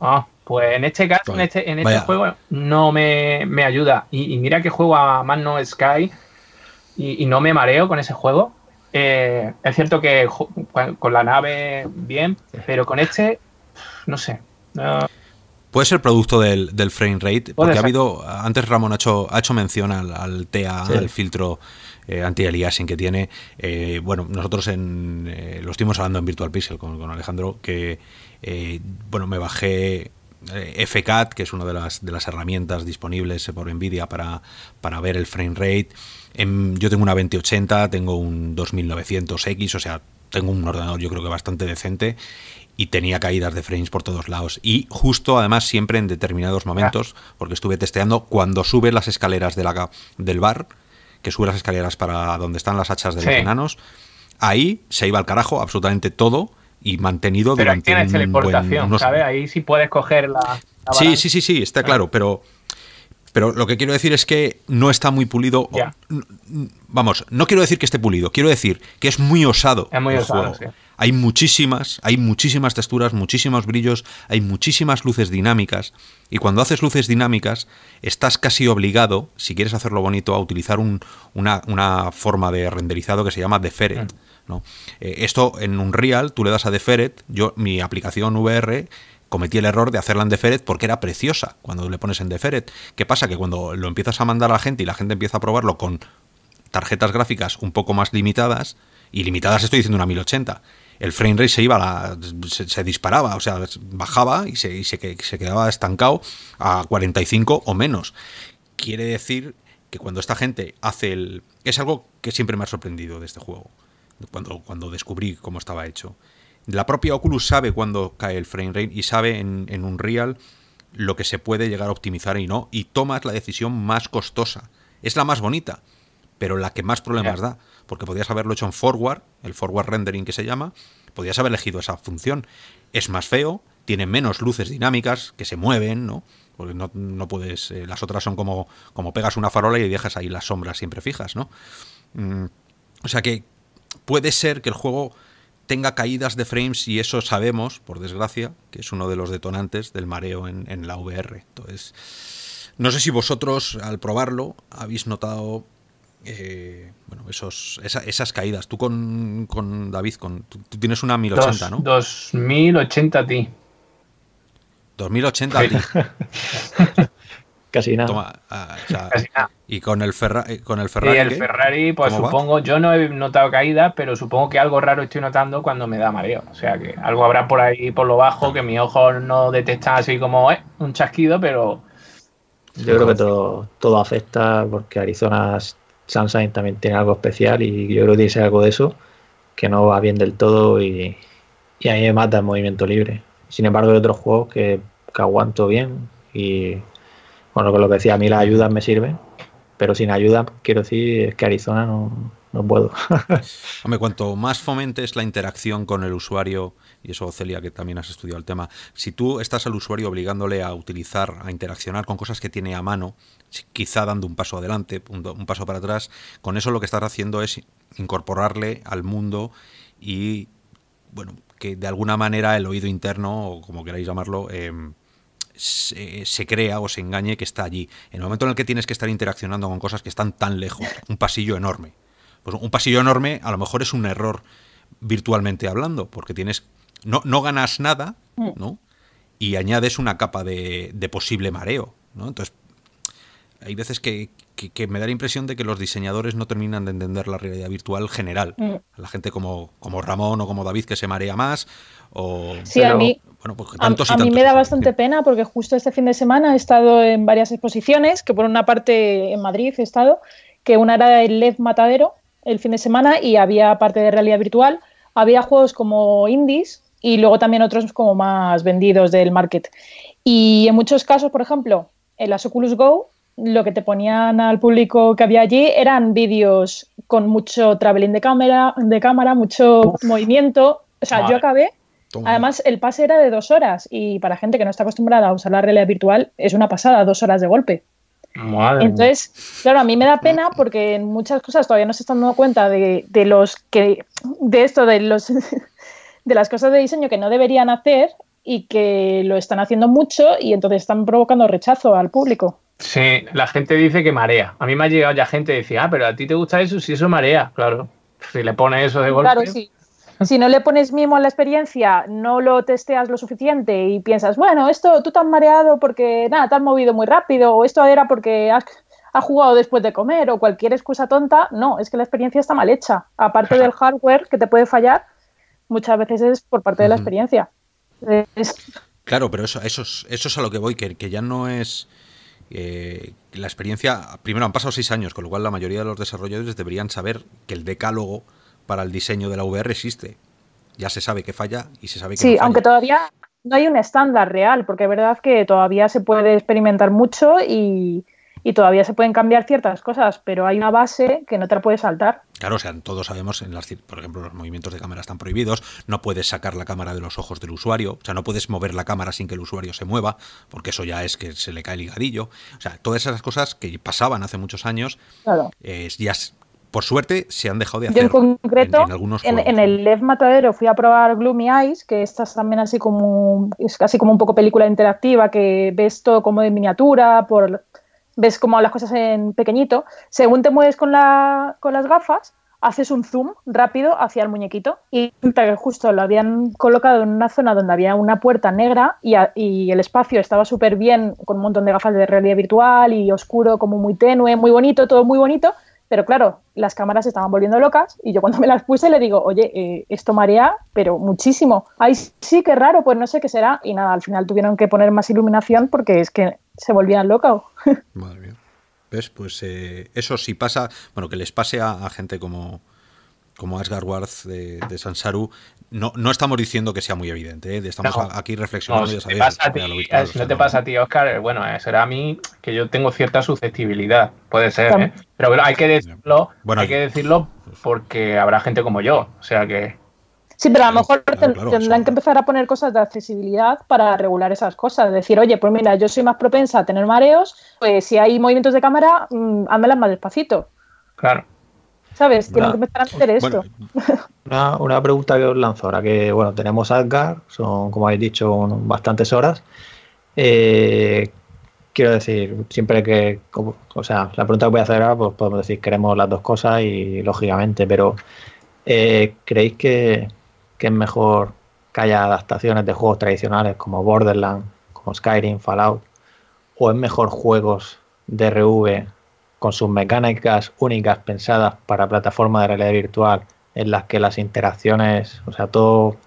Ah, pues en este caso, en este, este juego no me, ayuda. Y, mira que juego a Man No Sky y no me mareo con ese juego eh, es cierto que con la nave bien, pero con este, no sé. Puede ser producto del, frame rate, porque ha habido, antes Ramón ha hecho, mención al, TEA, TA, al filtro eh, anti-aliasing que tiene. Eh, bueno, nosotros en, lo estuvimos hablando en Virtual Pixel con, Alejandro, que bueno, me bajé FCAT, que es una de las, de las herramientas disponibles por NVIDIA para, para ver el frame rate. Em, yo tengo una 2080, tengo un 2900X, o sea, tengo un ordenador yo creo que bastante decente y tenía caídas de frames por todos lados. Y justo además siempre en determinados momentos, porque estuve testeando, cuando sube las escaleras del bar, que sube las escaleras para donde están las hachas de los enanos, ahí se iba al carajo absolutamente todo y mantenido durante un buen, Ahí sí puedes coger la sí, sí, sí, sí, está ah. claro, pero pero lo que quiero decir es que no está muy pulido. Vamos, no quiero decir que esté pulido, quiero decir que es muy osado. Es muy osado, Sí. Hay muchísimas, hay muchísimas texturas, muchísimos brillos, hay muchísimas luces dinámicas. Y cuando haces luces dinámicas, estás casi obligado, si quieres hacerlo bonito, a utilizar una, forma de renderizado que se llama Deferred. Mm. Eh, esto en un real, tú le das a Deferred, yo, mi aplicación VR cometí el error de hacerla en Deferet porque era preciosa cuando le pones en Deferred. ¿Qué pasa? Que cuando lo empiezas a mandar a la gente y la gente empieza a probarlo con tarjetas gráficas un poco más limitadas, y limitadas estoy diciendo una 1080, el frame rate se iba, se, disparaba, o sea, bajaba y, se, y se, se quedaba estancado a 45 o menos. Quiere decir que cuando esta gente hace el... Es algo que siempre me ha sorprendido de este juego, cuando, cuando descubrí cómo estaba hecho. La propia Oculus sabe cuándo cae el frame rate y sabe en, un real lo que se puede llegar a optimizar y no, y tomas la decisión más costosa. Es la más bonita, pero la que más problemas da, porque podías haberlo hecho en forward, el forward rendering que se llama, podías haber elegido esa función. Es más feo, tiene menos luces dinámicas que se mueven, ¿no? Porque no, no puedes, eh, las otras son como, como pegas una farola y dejas ahí las sombras siempre fijas, ¿no? Mm, o sea que puede ser que el juego tenga caídas de frames y eso sabemos, por desgracia, que es uno de los detonantes del mareo en, la VR. Entonces, no sé si vosotros al probarlo habéis notado eh, bueno, esos, esas caídas. Tú con, David, con, tú, tienes una 1080, Dos, ¿no? 2080 a ti. 2080 a ti. Ah, Casi nada. Y con el, con el Ferrari. Y el Ferrari, pues supongo, yo no he notado caídas, pero supongo que algo raro estoy notando cuando me da mareo. O sea que algo habrá por ahí, por lo bajo, que mis ojos no detectan así como eh, un chasquido, pero. Yo, creo que todo, todo afecta porque Arizona Sunshine también tiene algo especial y yo creo que dice algo de eso que no va bien del todo y, y a mí me mata el movimiento libre. Sin embargo, hay otros juegos que aguanto bien y bueno, con lo que decía, a mí la ayuda me sirve pero sin ayuda, quiero decir, es que Arizona no, puedo. Hombre, cuanto más fomentes la interacción con el usuario, y eso Celia, que también has estudiado el tema, si tú estás al usuario obligándole a utilizar, a interaccionar con cosas que tiene a mano, quizá dando un paso adelante, un, paso para atrás, con eso lo que estás haciendo es incorporarle al mundo y, bueno, que de alguna manera el oído interno, o como queráis llamarlo, eh, se, crea o se engañe que está allí. En el momento en el que tienes que estar interaccionando con cosas que están tan lejos, un pasillo enorme. Pues un pasillo enorme a lo mejor es un error virtualmente hablando, porque tienes no, no ganas nada, mm. ¿no? Y añades una capa de, de posible mareo, ¿no? Entonces hay veces que, me da la impresión de que los diseñadores no terminan de entender la realidad virtual general. Mm. La gente como, Ramón o como David que se marea más. O, sí, a mí, bueno, pues a, mí me da bastante pena porque justo este fin de semana he estado en varias exposiciones, que por una parte en Madrid he estado, que una era el LED Matadero el fin de semana y había parte de realidad virtual, había juegos como indies y luego también otros como más vendidos del market. Y en muchos casos, por ejemplo, en las Oculus Go lo que te ponían al público que había allí eran vídeos con mucho travelling de cámara, de cámara mucho movimiento. O sea, yo acabé. Además, el pase era de dos horas y para gente que no está acostumbrada a usar la realidad virtual es una pasada, dos horas de golpe. Entonces, claro, a mí me da pena porque en muchas cosas todavía no se están dando cuenta de, de los que de esto, de los de las cosas de diseño que no deberían hacer y que lo están haciendo mucho y entonces están provocando rechazo al público. Sí, la gente dice que marea. A mí me ha llegado ya gente que decía, ah, pero a ti te gusta eso, si eso marea, claro. Si le pones eso de golpe. Claro, sí. Si no le pones mimo a la experiencia, no lo testeas lo suficiente y piensas, bueno, esto tú te has mareado porque nada, te has movido muy rápido, o esto era porque has jugado después de comer, o cualquier excusa tonta, no, es que la experiencia está mal hecha. Aparte del hardware que te puede fallar, muchas veces es por parte de la experiencia. Claro, pero eso, eso, es, eso es a lo que voy, que, ya no es... Eh, la experiencia, primero han pasado seis años, con lo cual la mayoría de los desarrolladores deberían saber que el decálogo para el diseño de la VR existe. Ya se sabe que falla y se sabe que... Sí, no aunque todavía no hay un estándar real, porque es verdad que todavía se puede experimentar mucho y, y todavía se pueden cambiar ciertas cosas, pero hay una base que no te la puedes saltar. Claro, o sea, todos sabemos, en por ejemplo, los movimientos de cámara están prohibidos, no puedes sacar la cámara de los ojos del usuario, o sea, no puedes mover la cámara sin que el usuario se mueva, porque eso ya es que se le cae el higadillo. O sea, todas esas cosas que pasaban hace muchos años, eh, ya por suerte se han dejado de hacer. en concreto, en, en, el Lev Matadero fui a probar Gloomy Eyes, que esta también así como, es casi como un poco película interactiva, que ves todo como de miniatura, por ves como las cosas en pequeñito. Según te mueves con, la, con las gafas, haces un zoom rápido hacia el muñequito y resulta que justo lo habían colocado en una zona donde había una puerta negra y, y el espacio estaba súper bien con un montón de gafas de realidad virtual y oscuro como muy tenue, muy bonito, todo muy bonito pero claro, las cámaras estaban volviendo locas y yo cuando me las puse le digo, oye, eh, esto marea, pero muchísimo. Ay, sí, qué raro, pues no sé qué será. Y nada, al final tuvieron que poner más iluminación porque es que se volvían locas. Madre mía. ¿Ves? Pues eh, eso sí pasa, bueno, que les pase a, gente como, como Asgard Ward de, de Sansaru, no, estamos diciendo que sea muy evidente, ¿eh? estamos aquí reflexionando. No, te eh, si no te pasa a ti, Oscar, eh, bueno, será a mí que yo tengo cierta susceptibilidad, puede ser, ¿eh? pero hay que decirlo, hay que decirlo porque habrá gente como yo, o sea que. Sí, pero a lo mejor tendrán que empezar a poner cosas de accesibilidad para regular esas cosas. Decir, oye, pues mira, yo soy más propensa a tener mareos, pues si hay movimientos de cámara, mm, házmelas más despacito. Claro. ¿Sabes? Tienen que empezar a hacer esto. una, pregunta que os lanzo ahora, que bueno, tenemos Asgard, son, como habéis dicho, bastantes horas. Eh, quiero decir, siempre que, o sea, la pregunta que voy a hacer ahora, pues podemos decir queremos las dos cosas y lógicamente, pero eh, ¿creéis que, que es mejor que haya adaptaciones de juegos tradicionales como Borderlands, como Skyrim, Fallout, o es mejor juegos de RV con sus mecánicas únicas pensadas para plataformas de realidad virtual, en las que las interacciones, o sea, todo o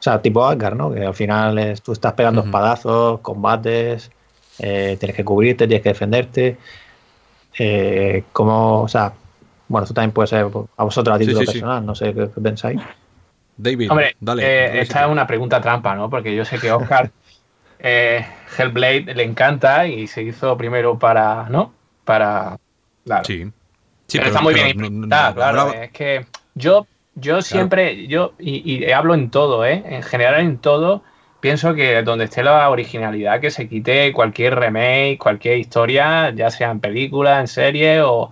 sea, tipo oscar ¿no? Que al final es, tú estás pegando espadazos, combates, eh, tienes que cubrirte, tienes que defenderte. Eh, como, o sea, bueno, esto también puede ser a vosotros a título personal, no sé qué, pensáis. David, Hombre, eh, esta es una pregunta trampa, ¿no? Porque yo sé que Oscar eh, Hellblade le encanta y se hizo primero para, ¿no? para. Claro. Sí. pero, está muy bien Es que yo, yo siempre, yo, y, hablo en todo, ¿eh? En general, en todo, pienso que donde esté la originalidad, que se quite cualquier remake, cualquier historia, ya sea en película, en serie o,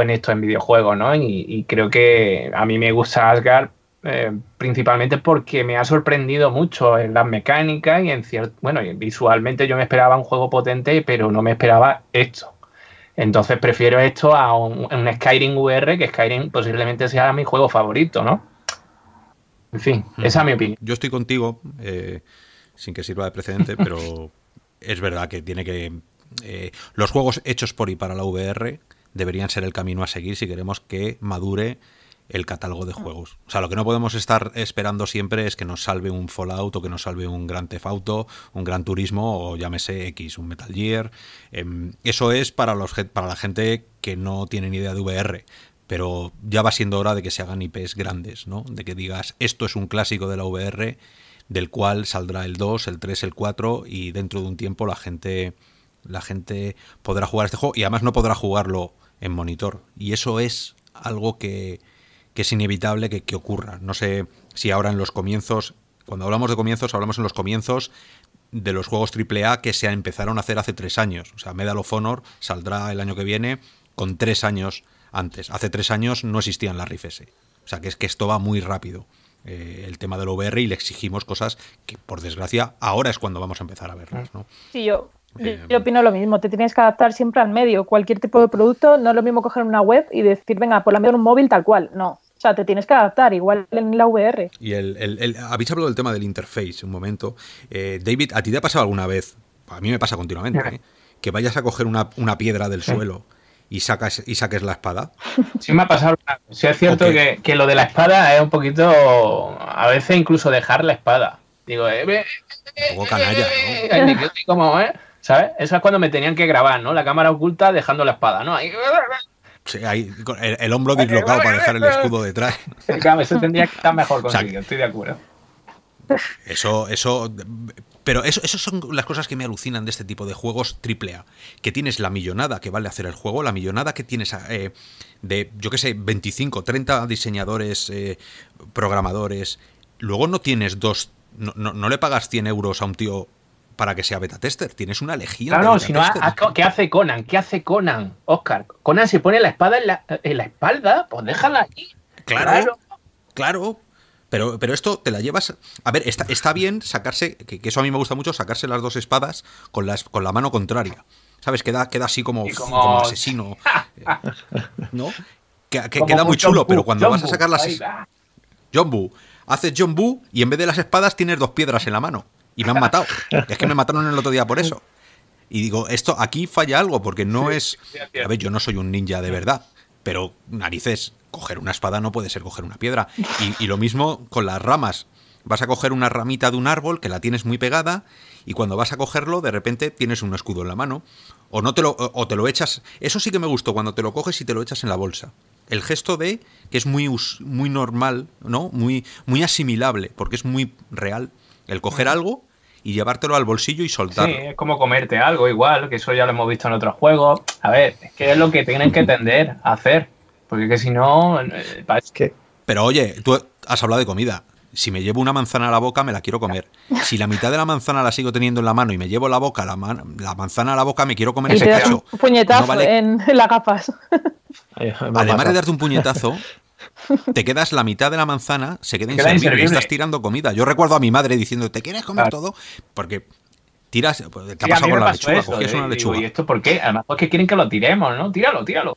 en esto, en videojuegos, ¿no? Y, y, creo que a mí me gusta Asgard eh, principalmente porque me ha sorprendido mucho en las mecánicas y en cierto, bueno, visualmente yo me esperaba un juego potente, pero no me esperaba esto. Entonces prefiero esto a un, Skyrim VR, que Skyrim posiblemente sea mi juego favorito, ¿no? En fin, hmm. esa es mi opinión. Yo estoy contigo, eh, sin que sirva de precedente, pero es verdad que tiene que... Eh, los juegos hechos por y para la VR deberían ser el camino a seguir si queremos que madure el catálogo de ah. juegos. O sea, lo que no podemos estar esperando siempre es que nos salve un Fallout o que nos salve un Gran Theft Auto, un Gran Turismo o llámese X, un Metal Gear. Em, eso es para, los, para la gente que no tiene ni idea de VR. Pero ya va siendo hora de que se hagan IPs grandes, ¿no? De que digas, esto es un clásico de la VR, del cual saldrá el 2, el 3, el 4 y dentro de un tiempo la gente, la gente podrá jugar este juego y además no podrá jugarlo en monitor. Y eso es algo que, es inevitable que, ocurra. No sé si ahora en los comienzos, cuando hablamos de comienzos, hablamos en los comienzos de los juegos AAA que se empezaron a hacer hace tres años. O sea, Medal of Honor saldrá el año que viene con tres años antes. Hace tres años no existían las RIF O sea, que es que esto va muy rápido. Eh, el tema del VR y le exigimos cosas que, por desgracia, ahora es cuando vamos a empezar a verlas. ¿no? Sí, yo, eh, opino lo mismo. Te tienes que adaptar siempre al medio. Cualquier tipo de producto no es lo mismo coger una web y decir, venga, por la medio en un móvil tal cual. No. O sea, te tienes que adaptar, igual en la VR. Y el, el, el habéis hablado del tema del interface un momento. Eh, David, ¿a ti te ha pasado alguna vez? A mí me pasa continuamente, ¿eh? que vayas a coger una, piedra del suelo y sacas y saques la espada. Sí me ha pasado. Sí es cierto que, lo de la espada es un poquito, a veces incluso dejar la espada. Digo, eh, eh, eh, ¿sabes? Eso es cuando me tenían que grabar, ¿no? La cámara oculta dejando la espada, ¿no? el, hombro dislocado para dejar el escudo detrás. eso tendría que estar mejor conseguido, estoy de acuerdo. Eso, eso. Pero eso, son las cosas que me alucinan de este tipo de juegos triple A Que tienes la millonada que vale hacer el juego, la millonada que tienes eh, de, yo qué sé, 25, 30 diseñadores, eh, programadores. Luego no tienes dos. no le pagas 100 euros a un tío para que sea beta tester. Tienes una legión. Claro, si ah, ah, ¿qué hace Conan? ¿Qué hace Conan, Oscar? Conan se pone la espada en la, espalda, pues déjala ahí. Claro, claro. Pero, pero, esto te la llevas. A ver, está, bien sacarse, que, eso a mí me gusta mucho, sacarse las dos espadas con, las, con la mano contraria. ¿Sabes? Queda, queda así como, como... asesino. ¿No? Que, queda muy chulo, pero cuando vas a sacar las. John Boo. Haces John Boo y en vez de las espadas tienes dos piedras en la mano y me han matado. es que me mataron el otro día por eso. Y digo, esto aquí falla algo, porque no es. A ver, yo no soy un ninja de verdad, pero narices, coger una espada no puede ser coger una piedra. Y, lo mismo con las ramas. Vas a coger una ramita de un árbol que la tienes muy pegada, y cuando vas a cogerlo, de repente tienes un escudo en la mano. O no te lo, o te lo echas. Eso sí que me gustó cuando te lo coges y te lo echas en la bolsa. El gesto de que es muy, muy normal, ¿no? Muy, muy asimilable, porque es muy real. El coger algo y llevártelo al bolsillo y soltar. Sí, es como comerte algo igual, que eso ya lo hemos visto en otros juegos. A ver, es que es lo que tienen que entender hacer, porque que si no, eh, que... Pero oye, tú has hablado de comida. Si me llevo una manzana a la boca, me la quiero comer. Si la mitad de la manzana la sigo teniendo en la mano y me llevo la boca, la, manzana a la boca, me quiero comer ese te Un puñetazo en las gafas. Además de darte un puñetazo, te quedas la mitad de la manzana, se queda, inservible, y estás tirando comida. Yo recuerdo a mi madre diciendo, ¿te quieres comer todo? Porque tiras, te pues, ha pasado con la lechuga, eso, eh, una lechuga. ¿Y esto por qué? Además, es pues, que quieren que lo tiremos, ¿no? Tíralo, tíralo.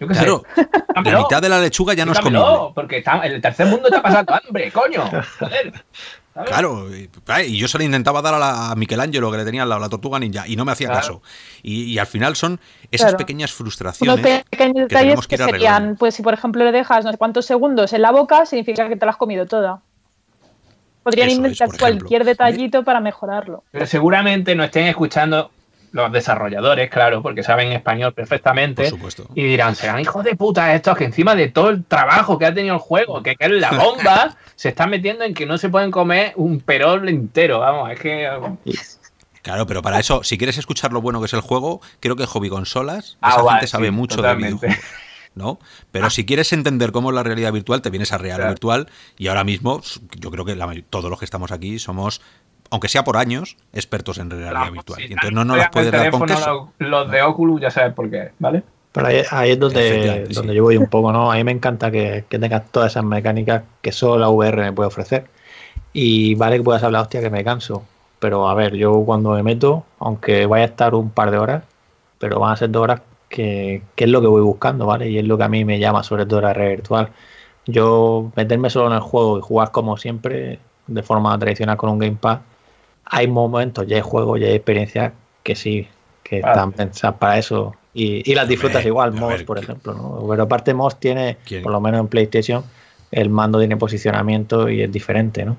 Yo qué claro, sé. la mitad de la lechuga ya no es comida porque está, el tercer mundo está pasado hambre, coño. Joder. Claro, y yo se le intentaba dar a, Michelangelo que le tenía la, la tortuga ninja y no me hacía caso. Y, al final son esas pequeñas frustraciones. Los pequeños detalles que, que, que serían, pues si por ejemplo le dejas no sé cuántos segundos en la boca, significa que te la has comido toda. Podrían inventar cualquier detallito para mejorarlo. Pero seguramente no estén escuchando los desarrolladores, claro, porque saben español perfectamente. Por supuesto. Y dirán, serán hijos de puta estos que encima de todo el trabajo que ha tenido el juego, que, que es la bomba, se están metiendo en que no se pueden comer un perol entero. Vamos, es que. Claro, pero para eso, si quieres escuchar lo bueno que es el juego, creo que Hobby Consolas, ah, esa gente sabe mucho de ¿no? Pero si quieres entender cómo es la realidad virtual, te vienes a Real Virtual y ahora mismo yo creo que todos los que estamos aquí somos aunque sea por años, expertos en realidad virtual. entonces no nos las puede Los, de Oculus ya sabes por qué, ¿vale? Pero ahí, es donde, donde yo voy un poco, ¿no? A mí me encanta que, tengas todas esas mecánicas que solo la VR me puede ofrecer. Y vale que puedas hablar, hostia, que me canso. Pero a ver, yo cuando me meto, aunque vaya a estar un par de horas, pero van a ser dos horas que, es lo que voy buscando, ¿vale? Y es lo que a mí me llama, sobre todo la red virtual. Yo meterme solo en el juego y jugar como siempre, de forma tradicional con un gamepad, hay momentos, ya hay juegos, ya hay experiencias que sí, que están pensadas para eso. Y, las disfrutas igual, Moss, por ejemplo. ¿no? Pero aparte, Moss tiene, por lo menos en PlayStation, el mando tiene posicionamiento y es diferente, ¿no?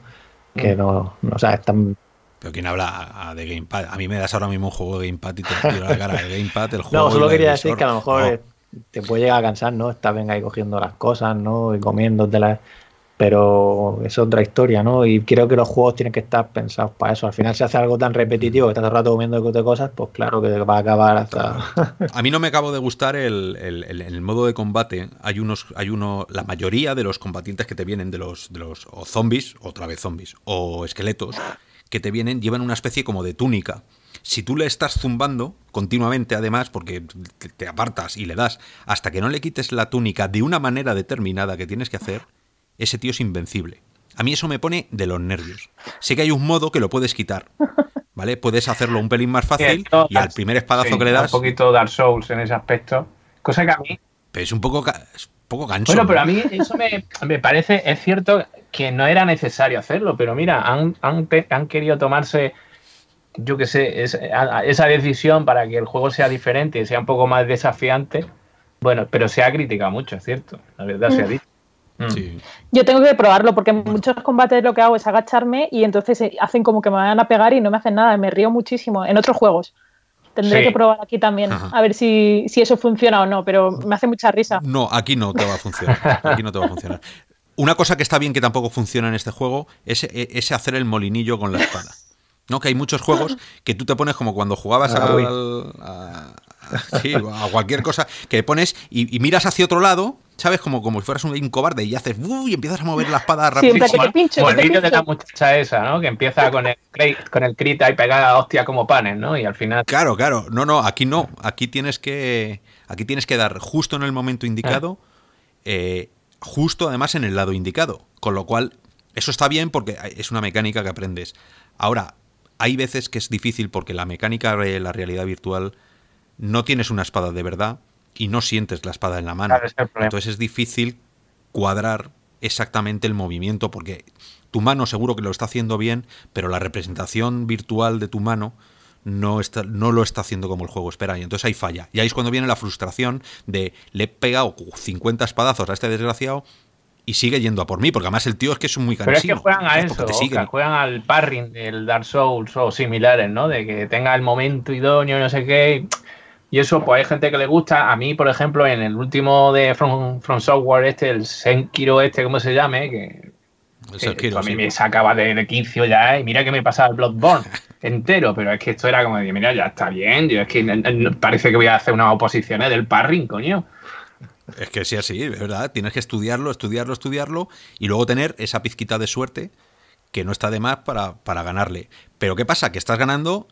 Que mm. no, no, o sea, están pero ¿quién habla de Gamepad? A mí me das ahora mismo un juego de Gamepad y te tiro la cara de Gamepad, el juego. No, solo quería decir que a lo mejor te puede llegar a cansar, ¿no? Estás venga ahí cogiendo las cosas, ¿no? Y las pero es otra historia, ¿no? Y creo que los juegos tienen que estar pensados para eso. Al final, si hace algo tan repetitivo, que estás rato comiendo de cosas, pues claro que va a acabar hasta. A mí no me acabo de gustar el, modo de combate. Hay unos, hay uno, la mayoría de los combatientes que te vienen de los, de los o zombies, otra vez zombies, o esqueletos, que te vienen, llevan una especie como de túnica si tú le estás zumbando continuamente, además, porque te apartas y le das hasta que no le quites la túnica de una manera determinada que tienes que hacer, ese tío es invencible. A mí eso me pone de los nervios. Sé que hay un modo que lo puedes quitar. ¿Vale? Puedes hacerlo un pelín más fácil y al primer espadazo que le das. Un poquito Dark Souls en ese aspecto. Cosa que a mí. Pero es un poco, poco Bueno, pero a mí eso me, parece. Es cierto que no era necesario hacerlo, pero mira, han, querido tomarse. Yo qué sé, esa decisión para que el juego sea diferente y sea un poco más desafiante. Bueno, pero se ha criticado mucho, es cierto. La verdad se ha dicho. Mm. Yo tengo que probarlo porque en muchos combates lo que hago es agacharme y entonces eh, hacen como que me van a pegar y no me hacen nada. Me río muchísimo en otros juegos. Tendré que probar aquí también, a ver si, eso funciona o no, pero me hace mucha risa. No, aquí no te va a funcionar. Aquí no te va a funcionar. Una cosa que está bien que tampoco funciona en este juego es, eh, hacer el molinillo con la espada. ¿no? Que hay muchos juegos que tú te pones como cuando jugabas ah, a, cualquier cosa, que pones y, miras hacia otro lado ¿Sabes? Como, si fueras un, cobarde y haces y empiezas a mover la espada rápido. Siempre que el vídeo de la muchacha esa, ¿no? Que empieza con el, con el crit ahí pegada hostia como panes, ¿no? Y al final. Claro, claro. No, no, aquí no. Aquí tienes que. Aquí tienes que dar justo en el momento indicado. Eh, justo además en el lado indicado. Con lo cual, eso está bien porque es una mecánica que aprendes. Ahora, hay veces que es difícil porque la mecánica de la realidad virtual no tienes una espada de verdad y no sientes la espada en la mano. Entonces es difícil cuadrar exactamente el movimiento porque tu mano seguro que lo está haciendo bien, pero la representación virtual de tu mano no, está, no lo está haciendo como el juego espera. Y entonces ahí falla. Y ahí es cuando viene la frustración de le he pegado 50 espadazos a este desgraciado y sigue yendo a por mí, porque además el tío es que es muy cansino. Pero es que juegan a eso, juegan al parring del Dark Souls o similares, ¿no? De que tenga el momento idóneo, no sé qué. Y eso, pues hay gente que le gusta. A mí, por ejemplo, en el último de From, Software, este, el Senkiro, este, ¿cómo se llame, que, pues, a mí me sacaba de, 15 ya, ¿eh? y mira que me pasaba el Bloodborne entero, pero es que esto era como de, mira, ya está bien, es que parece que voy a hacer unas oposiciones del parring, coño. Es que sí, así, es verdad. Tienes que estudiarlo, estudiarlo, estudiarlo y luego tener esa pizquita de suerte que no está de más para ganarle. Pero ¿qué pasa? Que estás ganando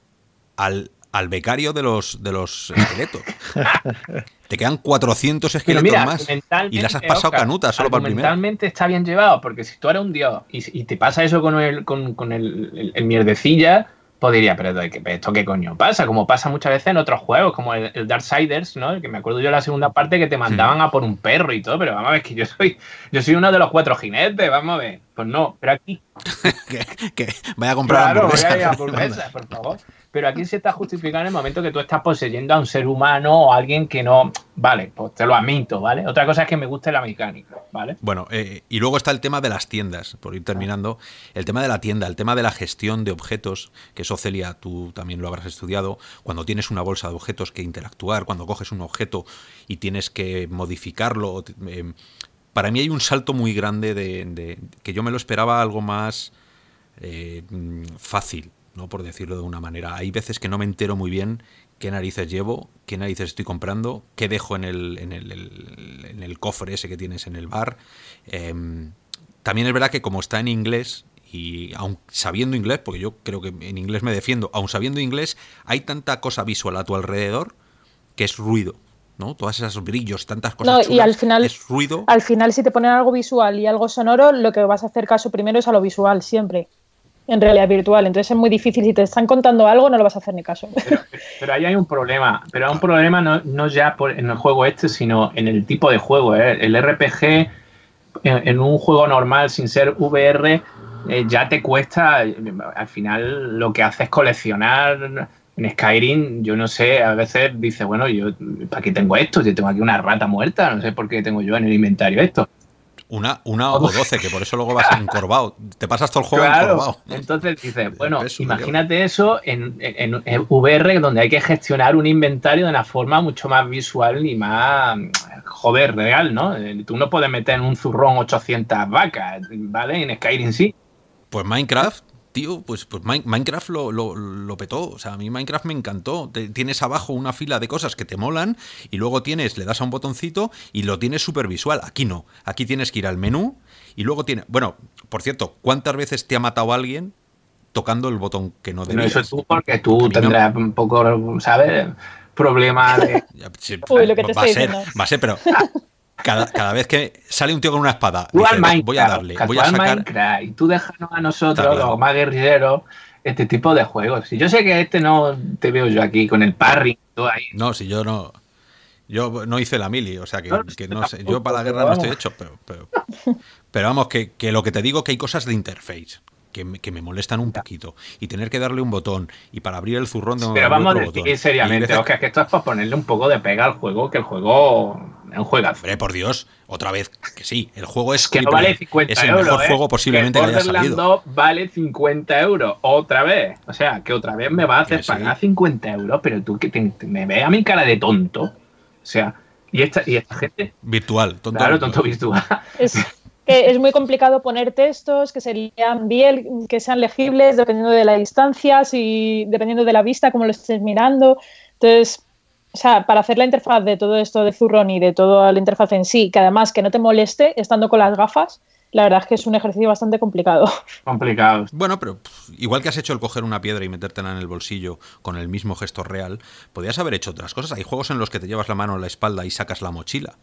al al becario de los, de los esqueletos. Te quedan 400 esqueletos más y las has pasado canutas solo para el primero. Mentalmente está bien llevado, porque si tú eres un dios y, te pasa eso con el, con, el, el, mierdecilla, pues pero esto qué coño pasa, como pasa muchas veces en otros juegos, como el, Darksiders, ¿no? Que me acuerdo yo la segunda mm. parte que te mandaban a por un perro y todo, pero vamos a ver que yo soy, yo soy uno de los cuatro jinetes, vamos a ver. Pues no, pero aquí. que, vaya a comprar a por favor pero aquí se está justificando en el momento que tú estás poseyendo a un ser humano o a alguien que no. Vale, pues te lo admito, ¿vale? Otra cosa es que me guste la mecánica, ¿vale? Bueno, eh, y luego está el tema de las tiendas, por ir terminando. El tema de la tienda, el tema de la gestión de objetos, que eso, Celia, tú también lo habrás estudiado. Cuando tienes una bolsa de objetos que interactuar, cuando coges un objeto y tienes que modificarlo. Eh, para mí hay un salto muy grande de, que yo me lo esperaba algo más eh, mm, fácil ¿no? por decirlo de una manera. Hay veces que no me entero muy bien qué narices llevo, qué narices estoy comprando, qué dejo en el, en el, en el cofre ese que tienes en el bar. Em, también es verdad que como está en inglés, y aun sabiendo inglés, porque yo creo que en inglés me defiendo, aun sabiendo inglés, hay tanta cosa visual a tu alrededor que es ruido. ¿no? Todas esas brillos, tantas cosas. y al final, es ruido. Al final, si te ponen algo visual y algo sonoro, lo que vas a hacer caso primero es a lo visual, siempre en realidad virtual. Entonces es muy difícil. Si te están contando algo, no lo vas a hacer ni caso. Pero, ahí hay un problema. Pero hay un problema no, no ya en el juego este, sino en el tipo de juego. ¿eh? El RPG en, un juego normal, sin ser VR, eh, ya te cuesta. Al final lo que haces coleccionar. En Skyrim, yo no sé, a veces dices, bueno, yo, ¿para qué tengo esto? Yo tengo aquí una rata muerta, no sé por qué tengo yo en el inventario esto. Una, una o doce, que por eso luego vas encorvado. Te pasas todo el juego Entonces dices, bueno, imagínate eso en, en, VR, donde hay que gestionar un inventario de una forma mucho más visual y más, joder, real, ¿no? Eh, tú no puedes meter en un zurrón 800 vacas, ¿vale? En Skyrim sí. Pues Minecraft tío, pues, pues Minecraft lo, lo, petó. O sea, a mí Minecraft me encantó. tienes abajo una fila de cosas que te molan y luego tienes, le das a un botoncito y lo tienes supervisual. visual. Aquí no. Aquí tienes que ir al menú y luego tiene. Bueno, por cierto, ¿cuántas veces te ha matado alguien? tocando el botón que no debes? No, eso tú, porque tú tendrás un poco, ¿sabes? Problema de... Uy, lo que te va, ser, va a ser, pero Cada, vez que sale un tío con una espada, voy a darle, voy a sacar... y tú déjanos a nosotros, los más guerrilleros, este tipo de juegos. si yo sé que este no te veo yo aquí con el parry, No, si yo no... Yo no hice la mili, o sea que sé. Yo para la guerra no estoy hecho, pero, pero, pero vamos, que, que, lo que te digo que hay cosas de interface, que me, molestan un poquito y tener que darle un botón y para abrir el zurrón de Pero vamos a decir seriamente, que esto es para ponerle un poco de pega al juego, que el juego es un juegazo. Hombre, por Dios, otra vez que sí, el juego es que no vale 50 es el euros, mejor ¿eh? juego posiblemente que, haya salido. vale 50 euros, otra vez. O sea, que otra vez me va a hacer pagar 50 euros, pero tú que me ve a mi cara de tonto. O sea, y esta, y esta gente. Virtual, tonto. Claro, tonto virtual. Es, que es muy complicado poner textos que serían bien, que sean legibles, dependiendo de la distancia, y dependiendo de la vista, cómo lo estés mirando. Entonces, o sea, para hacer la interfaz de todo esto de Zurrón y de toda la interfaz en sí, que además que no te moleste estando con las gafas, la verdad es que es un ejercicio bastante complicado. Complicado. Bueno, pero igual que has hecho el coger una piedra y metértela en el bolsillo con el mismo gesto real, podrías haber hecho otras cosas. Hay juegos en los que te llevas la mano a la espalda y sacas la mochila.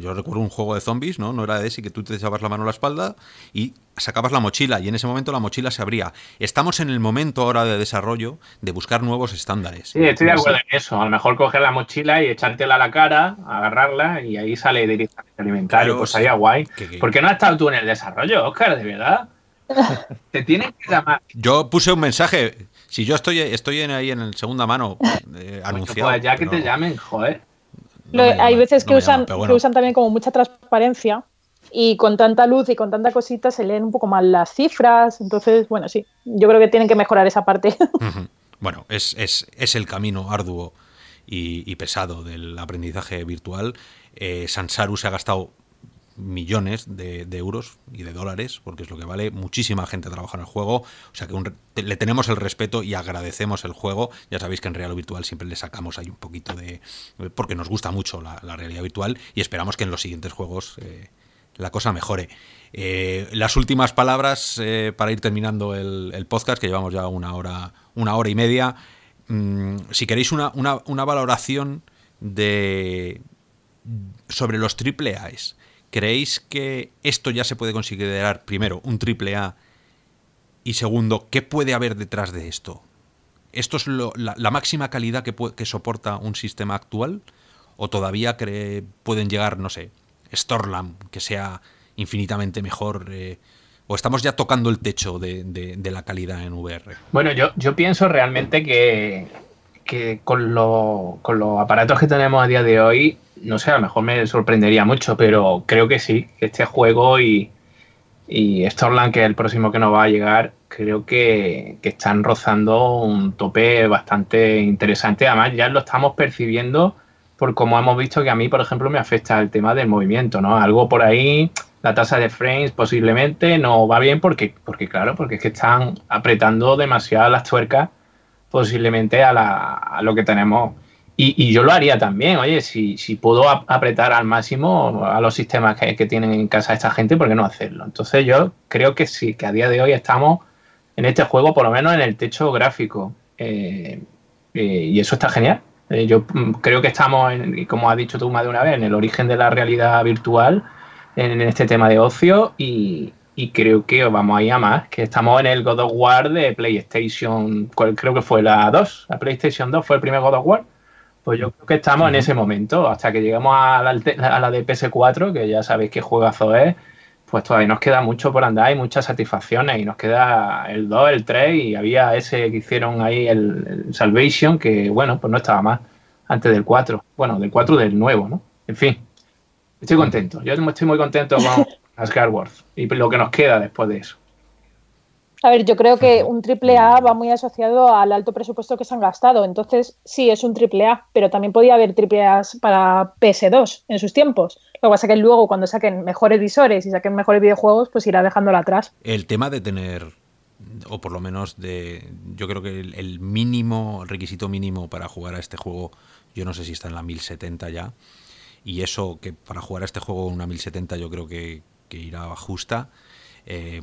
Yo recuerdo un juego de zombies, ¿no? No era de ese que tú te echabas la mano a la espalda y sacabas la mochila y en ese momento la mochila se abría. Estamos en el momento ahora de desarrollo de buscar nuevos estándares. Sí, estoy de acuerdo en eso. A lo mejor coger la mochila y echártela a la cara, agarrarla y ahí sale directamente alimentario. pues sería guay. porque ¿Por qué no has estado tú en el desarrollo, Oscar? De verdad. Te tienen que llamar. Yo puse un mensaje. Si yo estoy, estoy en, ahí en el segunda mano eh, anunciado. Pues ya que te llamen, joder hay veces que, usan, que usan también como mucha transparencia y con tanta luz y con tanta cosita se leen un poco mal las cifras. Entonces, bueno, sí, yo creo que tienen que mejorar esa parte. Bueno, es, es, es, el camino arduo y, pesado del aprendizaje virtual. Eh, Sansaru se ha gastado millones de, euros y de dólares, porque es lo que vale. Muchísima gente trabaja en el juego, o sea que le tenemos el respeto y agradecemos el juego. Ya sabéis que en Real Virtual siempre le sacamos ahí un poquito de... Eh, porque nos gusta mucho la, realidad virtual y esperamos que en los siguientes juegos eh, la cosa mejore. Eh, las últimas palabras para ir terminando el, podcast, que llevamos ya una hora, una hora y media. Mm, si queréis una, valoración de sobre los triple A's ¿Creéis que esto ya se puede considerar, primero, un triple A? Y segundo, ¿qué puede haber detrás de esto? ¿Esto es la, máxima calidad que, soporta un sistema actual? ¿O todavía pueden llegar, no sé, Storlam, que sea infinitamente mejor? Eh, ¿O estamos ya tocando el techo de, la calidad en VR? Bueno, yo, pienso realmente que, con, con los aparatos que tenemos a día de hoy, no sé, a lo mejor me sorprendería mucho, pero creo que sí, que este juego y, y Stormland, que es el próximo que nos va a llegar, creo que, están rozando un tope bastante interesante. Además, ya lo estamos percibiendo por cómo hemos visto que a mí, por ejemplo, me afecta el tema del movimiento, ¿no? Algo por ahí, la tasa de frames posiblemente no va bien porque, porque claro, porque es que están apretando demasiado las tuercas posiblemente a, a lo que tenemos y, yo lo haría también, oye, si, si puedo apretar al máximo a los sistemas que, tienen en casa esta gente, ¿por qué no hacerlo? Entonces yo creo que sí, que a día de hoy estamos en este juego, por lo menos en el techo gráfico. Eh, eh, y eso está genial. Eh, yo mm, creo que estamos, en, como ha dicho tú más de una vez, en el origen de la realidad virtual, en, este tema de ocio, y, creo que vamos ahí a más, que estamos en el God of War de PlayStation, creo que fue la 2, la PlayStation 2 fue el primer God of War pues yo creo que estamos en ese momento, hasta que llegamos a la, a la de PS4, que ya sabéis que juegazo es, pues todavía nos queda mucho por andar y muchas satisfacciones. Y nos queda el 2, el 3 y había ese que hicieron ahí, el, Salvation, que bueno, pues no estaba más antes del 4. Bueno, del 4 del nuevo, ¿no? En fin, estoy contento. Yo estoy muy contento con Asgard Wars y lo que nos queda después de eso. A ver, yo creo que un triple va muy asociado al alto presupuesto que se han gastado. Entonces, sí, es un triple A, pero también podía haber triple para PS2 en sus tiempos. Lo que pasa es que luego, cuando saquen mejores visores y saquen mejores videojuegos, pues irá dejándolo atrás. El tema de tener, o por lo menos de. Yo creo que el, mínimo, requisito mínimo para jugar a este juego, yo no sé si está en la 1070 ya. Y eso, que para jugar a este juego una 1070 yo creo que, irá justa. Eh,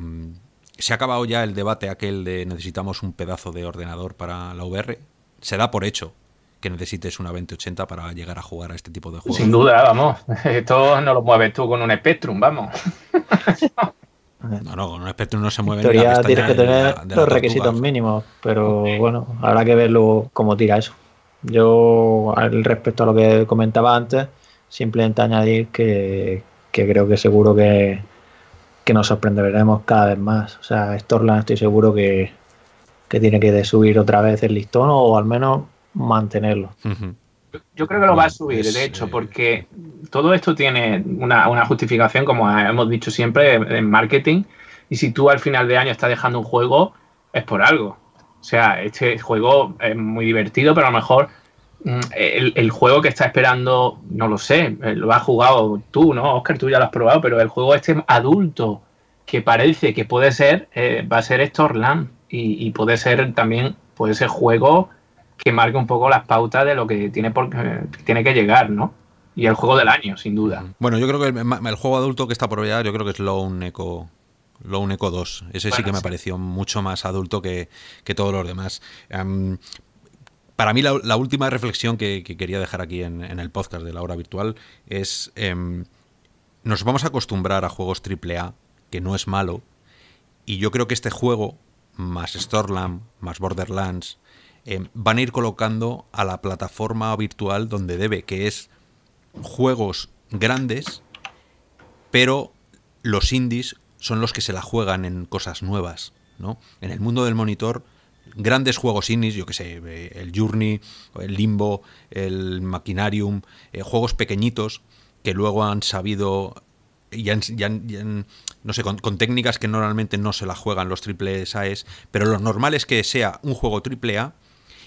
se ha acabado ya el debate aquel de necesitamos un pedazo de ordenador para la VR. ¿Será por hecho que necesites una 2080 para llegar a jugar a este tipo de juegos. Sin duda, vamos. Esto no lo mueves tú con un Spectrum, vamos. No, no, con un Spectrum no se mueve ni la tienes que tener los requisitos mínimos, pero bueno, habrá que ver cómo tira eso. Yo, al respecto a lo que comentaba antes, simplemente añadir que creo que seguro que, que nos sorprenderemos cada vez más. O sea, Storland estoy seguro que, tiene que subir otra vez el listón o al menos mantenerlo. Yo creo que lo va a subir, pues, de hecho, eh, porque todo esto tiene una, una, justificación, como hemos dicho siempre, en marketing. Y si tú al final de año estás dejando un juego, es por algo. O sea, este juego es muy divertido, pero a lo mejor Mm, el, juego que está esperando, no lo sé, eh, lo has jugado tú, ¿no? Oscar, tú ya lo has probado, pero el juego este adulto que parece que puede ser, eh, va a ser Storland y, y puede ser también, puede ser juego que marque un poco las pautas de lo que tiene, por, eh, tiene que llegar, ¿no? Y el juego del año, sin duda. Bueno, yo creo que el, juego adulto que está por llegar, yo creo que es Lone Echo lo Echo 2. Ese sí que me pareció mucho más adulto que, que todos los demás para mí la, última reflexión que, quería dejar aquí en, el podcast de la hora virtual es, em, nos vamos a acostumbrar a juegos AAA, que no es malo, y yo creo que este juego, más Storlam, más Borderlands, em, van a ir colocando a la plataforma virtual donde debe, que es juegos grandes, pero los indies son los que se la juegan en cosas nuevas. ¿no? En el mundo del monitor grandes juegos indies, yo que sé, eh, el Journey, el Limbo, el Maquinarium, eh, juegos pequeñitos que luego han sabido no sé, con, técnicas que normalmente no se las juegan los triple AEs, pero lo normal es que sea un juego triple A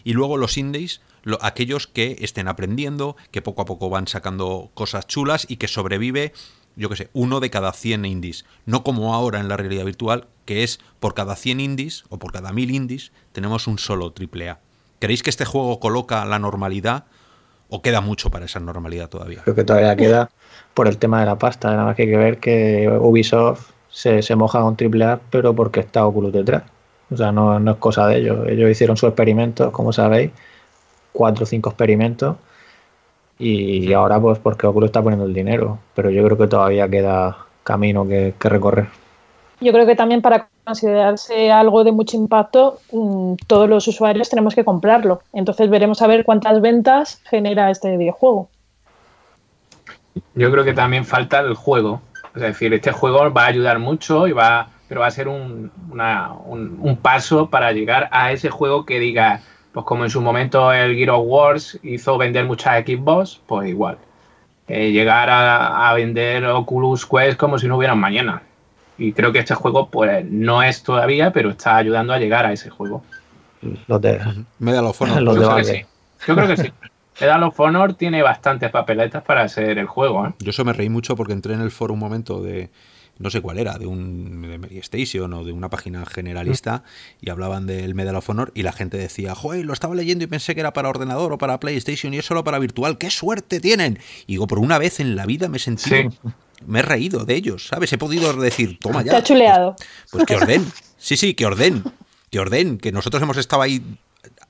y luego los indies, aquellos que estén aprendiendo, que poco a poco van sacando cosas chulas y que sobrevive yo qué sé, uno de cada 100 indies. No como ahora en la realidad virtual, que es por cada 100 indies o por cada 1000 indies tenemos un solo triple A. ¿Creéis que este juego coloca la normalidad o queda mucho para esa normalidad todavía? Creo que todavía queda por el tema de la pasta. Nada más que hay que ver que Ubisoft se, se moja con A, pero porque está Oculus detrás. O sea, no, es cosa de ellos. Ellos hicieron su experimento, como sabéis, cuatro o cinco experimentos y ahora pues porque Oculus está poniendo el dinero, pero yo creo que todavía queda camino que, recorrer. Yo creo que también para considerarse algo de mucho impacto, mm, todos los usuarios tenemos que comprarlo. Entonces veremos a ver cuántas ventas genera este videojuego. Yo creo que también falta el juego. Es decir, este juego va a ayudar mucho y va, pero va a ser un, un paso para llegar a ese juego que diga, pues como en su momento el Giro Wars hizo vender muchas Xbox, pues igual. Eh, llegar a, vender Oculus Quest como si no hubieran mañana. Y creo que este juego, pues no es todavía, pero está ayudando a llegar a ese juego. Los de. Media Yo, creo que sí. Yo Medal of Honor tiene bastantes papeletas para hacer el juego. ¿eh? Yo eso me reí mucho porque entré en el foro un momento de, no sé cuál era, de un de Station o de una página generalista, y hablaban del Medal of Honor y la gente decía, joder, lo estaba leyendo y pensé que era para ordenador o para PlayStation y es solo para virtual, ¡qué suerte tienen! Y digo, por una vez en la vida me he sentido... Me he reído de ellos, ¿sabes? He podido decir, toma ya. Te ha chuleado. Pues, pues que orden. Sí, sí, que orden. Que orden. Que nosotros hemos estado ahí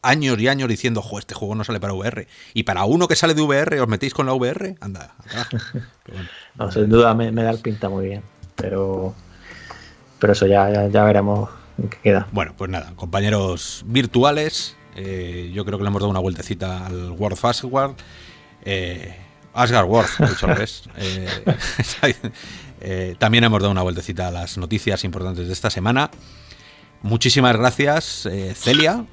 años y años diciendo, ¡joder! este juego no sale para VR. Y para uno que sale de VR, ¿os metéis con la VR? Anda, no, sin duda me, me, da el pinta muy bien pero, pero eso ya, ya, veremos en qué queda. Bueno, pues nada, compañeros virtuales, eh, yo creo que le hemos dado una vueltecita al World Fast World. Eh, Asgard World, mucho revés. Eh, también hemos dado una vueltecita a las noticias importantes de esta semana. Muchísimas gracias, Celia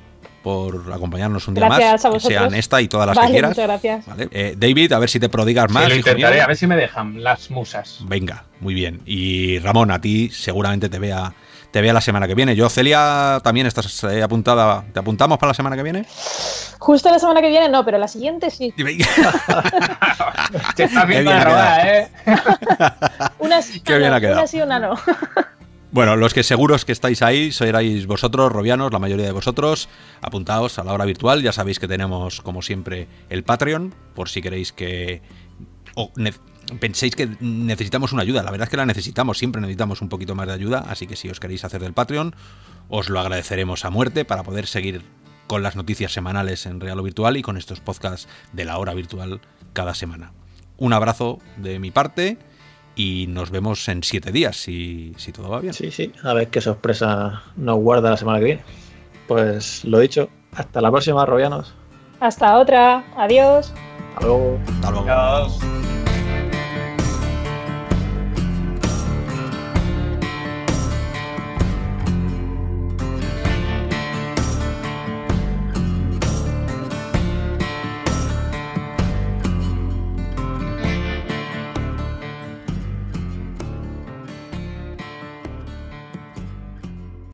por acompañarnos un día más. Sean esta y todas las que Muchas gracias. Eh, David, a ver si te prodigas más. intentaré, a ver si me dejan las musas. Venga, muy bien. Y Ramón, a ti seguramente te vea te vea la semana que viene. Yo, Celia, también estás eh, apuntada. ¿Te apuntamos para la semana que viene? Justo la semana que viene no, pero la siguiente sí. Te está bien, ¿eh? una, sí, una sí, una no. Bueno, los que seguros que estáis ahí seréis vosotros, robianos, la mayoría de vosotros. Apuntaos a la hora virtual, ya sabéis que tenemos, como siempre, el Patreon, por si queréis que... O penséis que necesitamos una ayuda. La verdad es que la necesitamos, siempre necesitamos un poquito más de ayuda, así que si os queréis hacer del Patreon, os lo agradeceremos a muerte para poder seguir con las noticias semanales en Real o Virtual y con estos podcasts de la hora virtual cada semana. Un abrazo de mi parte y nos vemos en siete días, si, si todo va bien. Sí, sí, a ver qué sorpresa nos guarda la semana que viene. Pues lo dicho, hasta la próxima, Robianos. Hasta otra, adiós. Hasta luego. Hasta luego.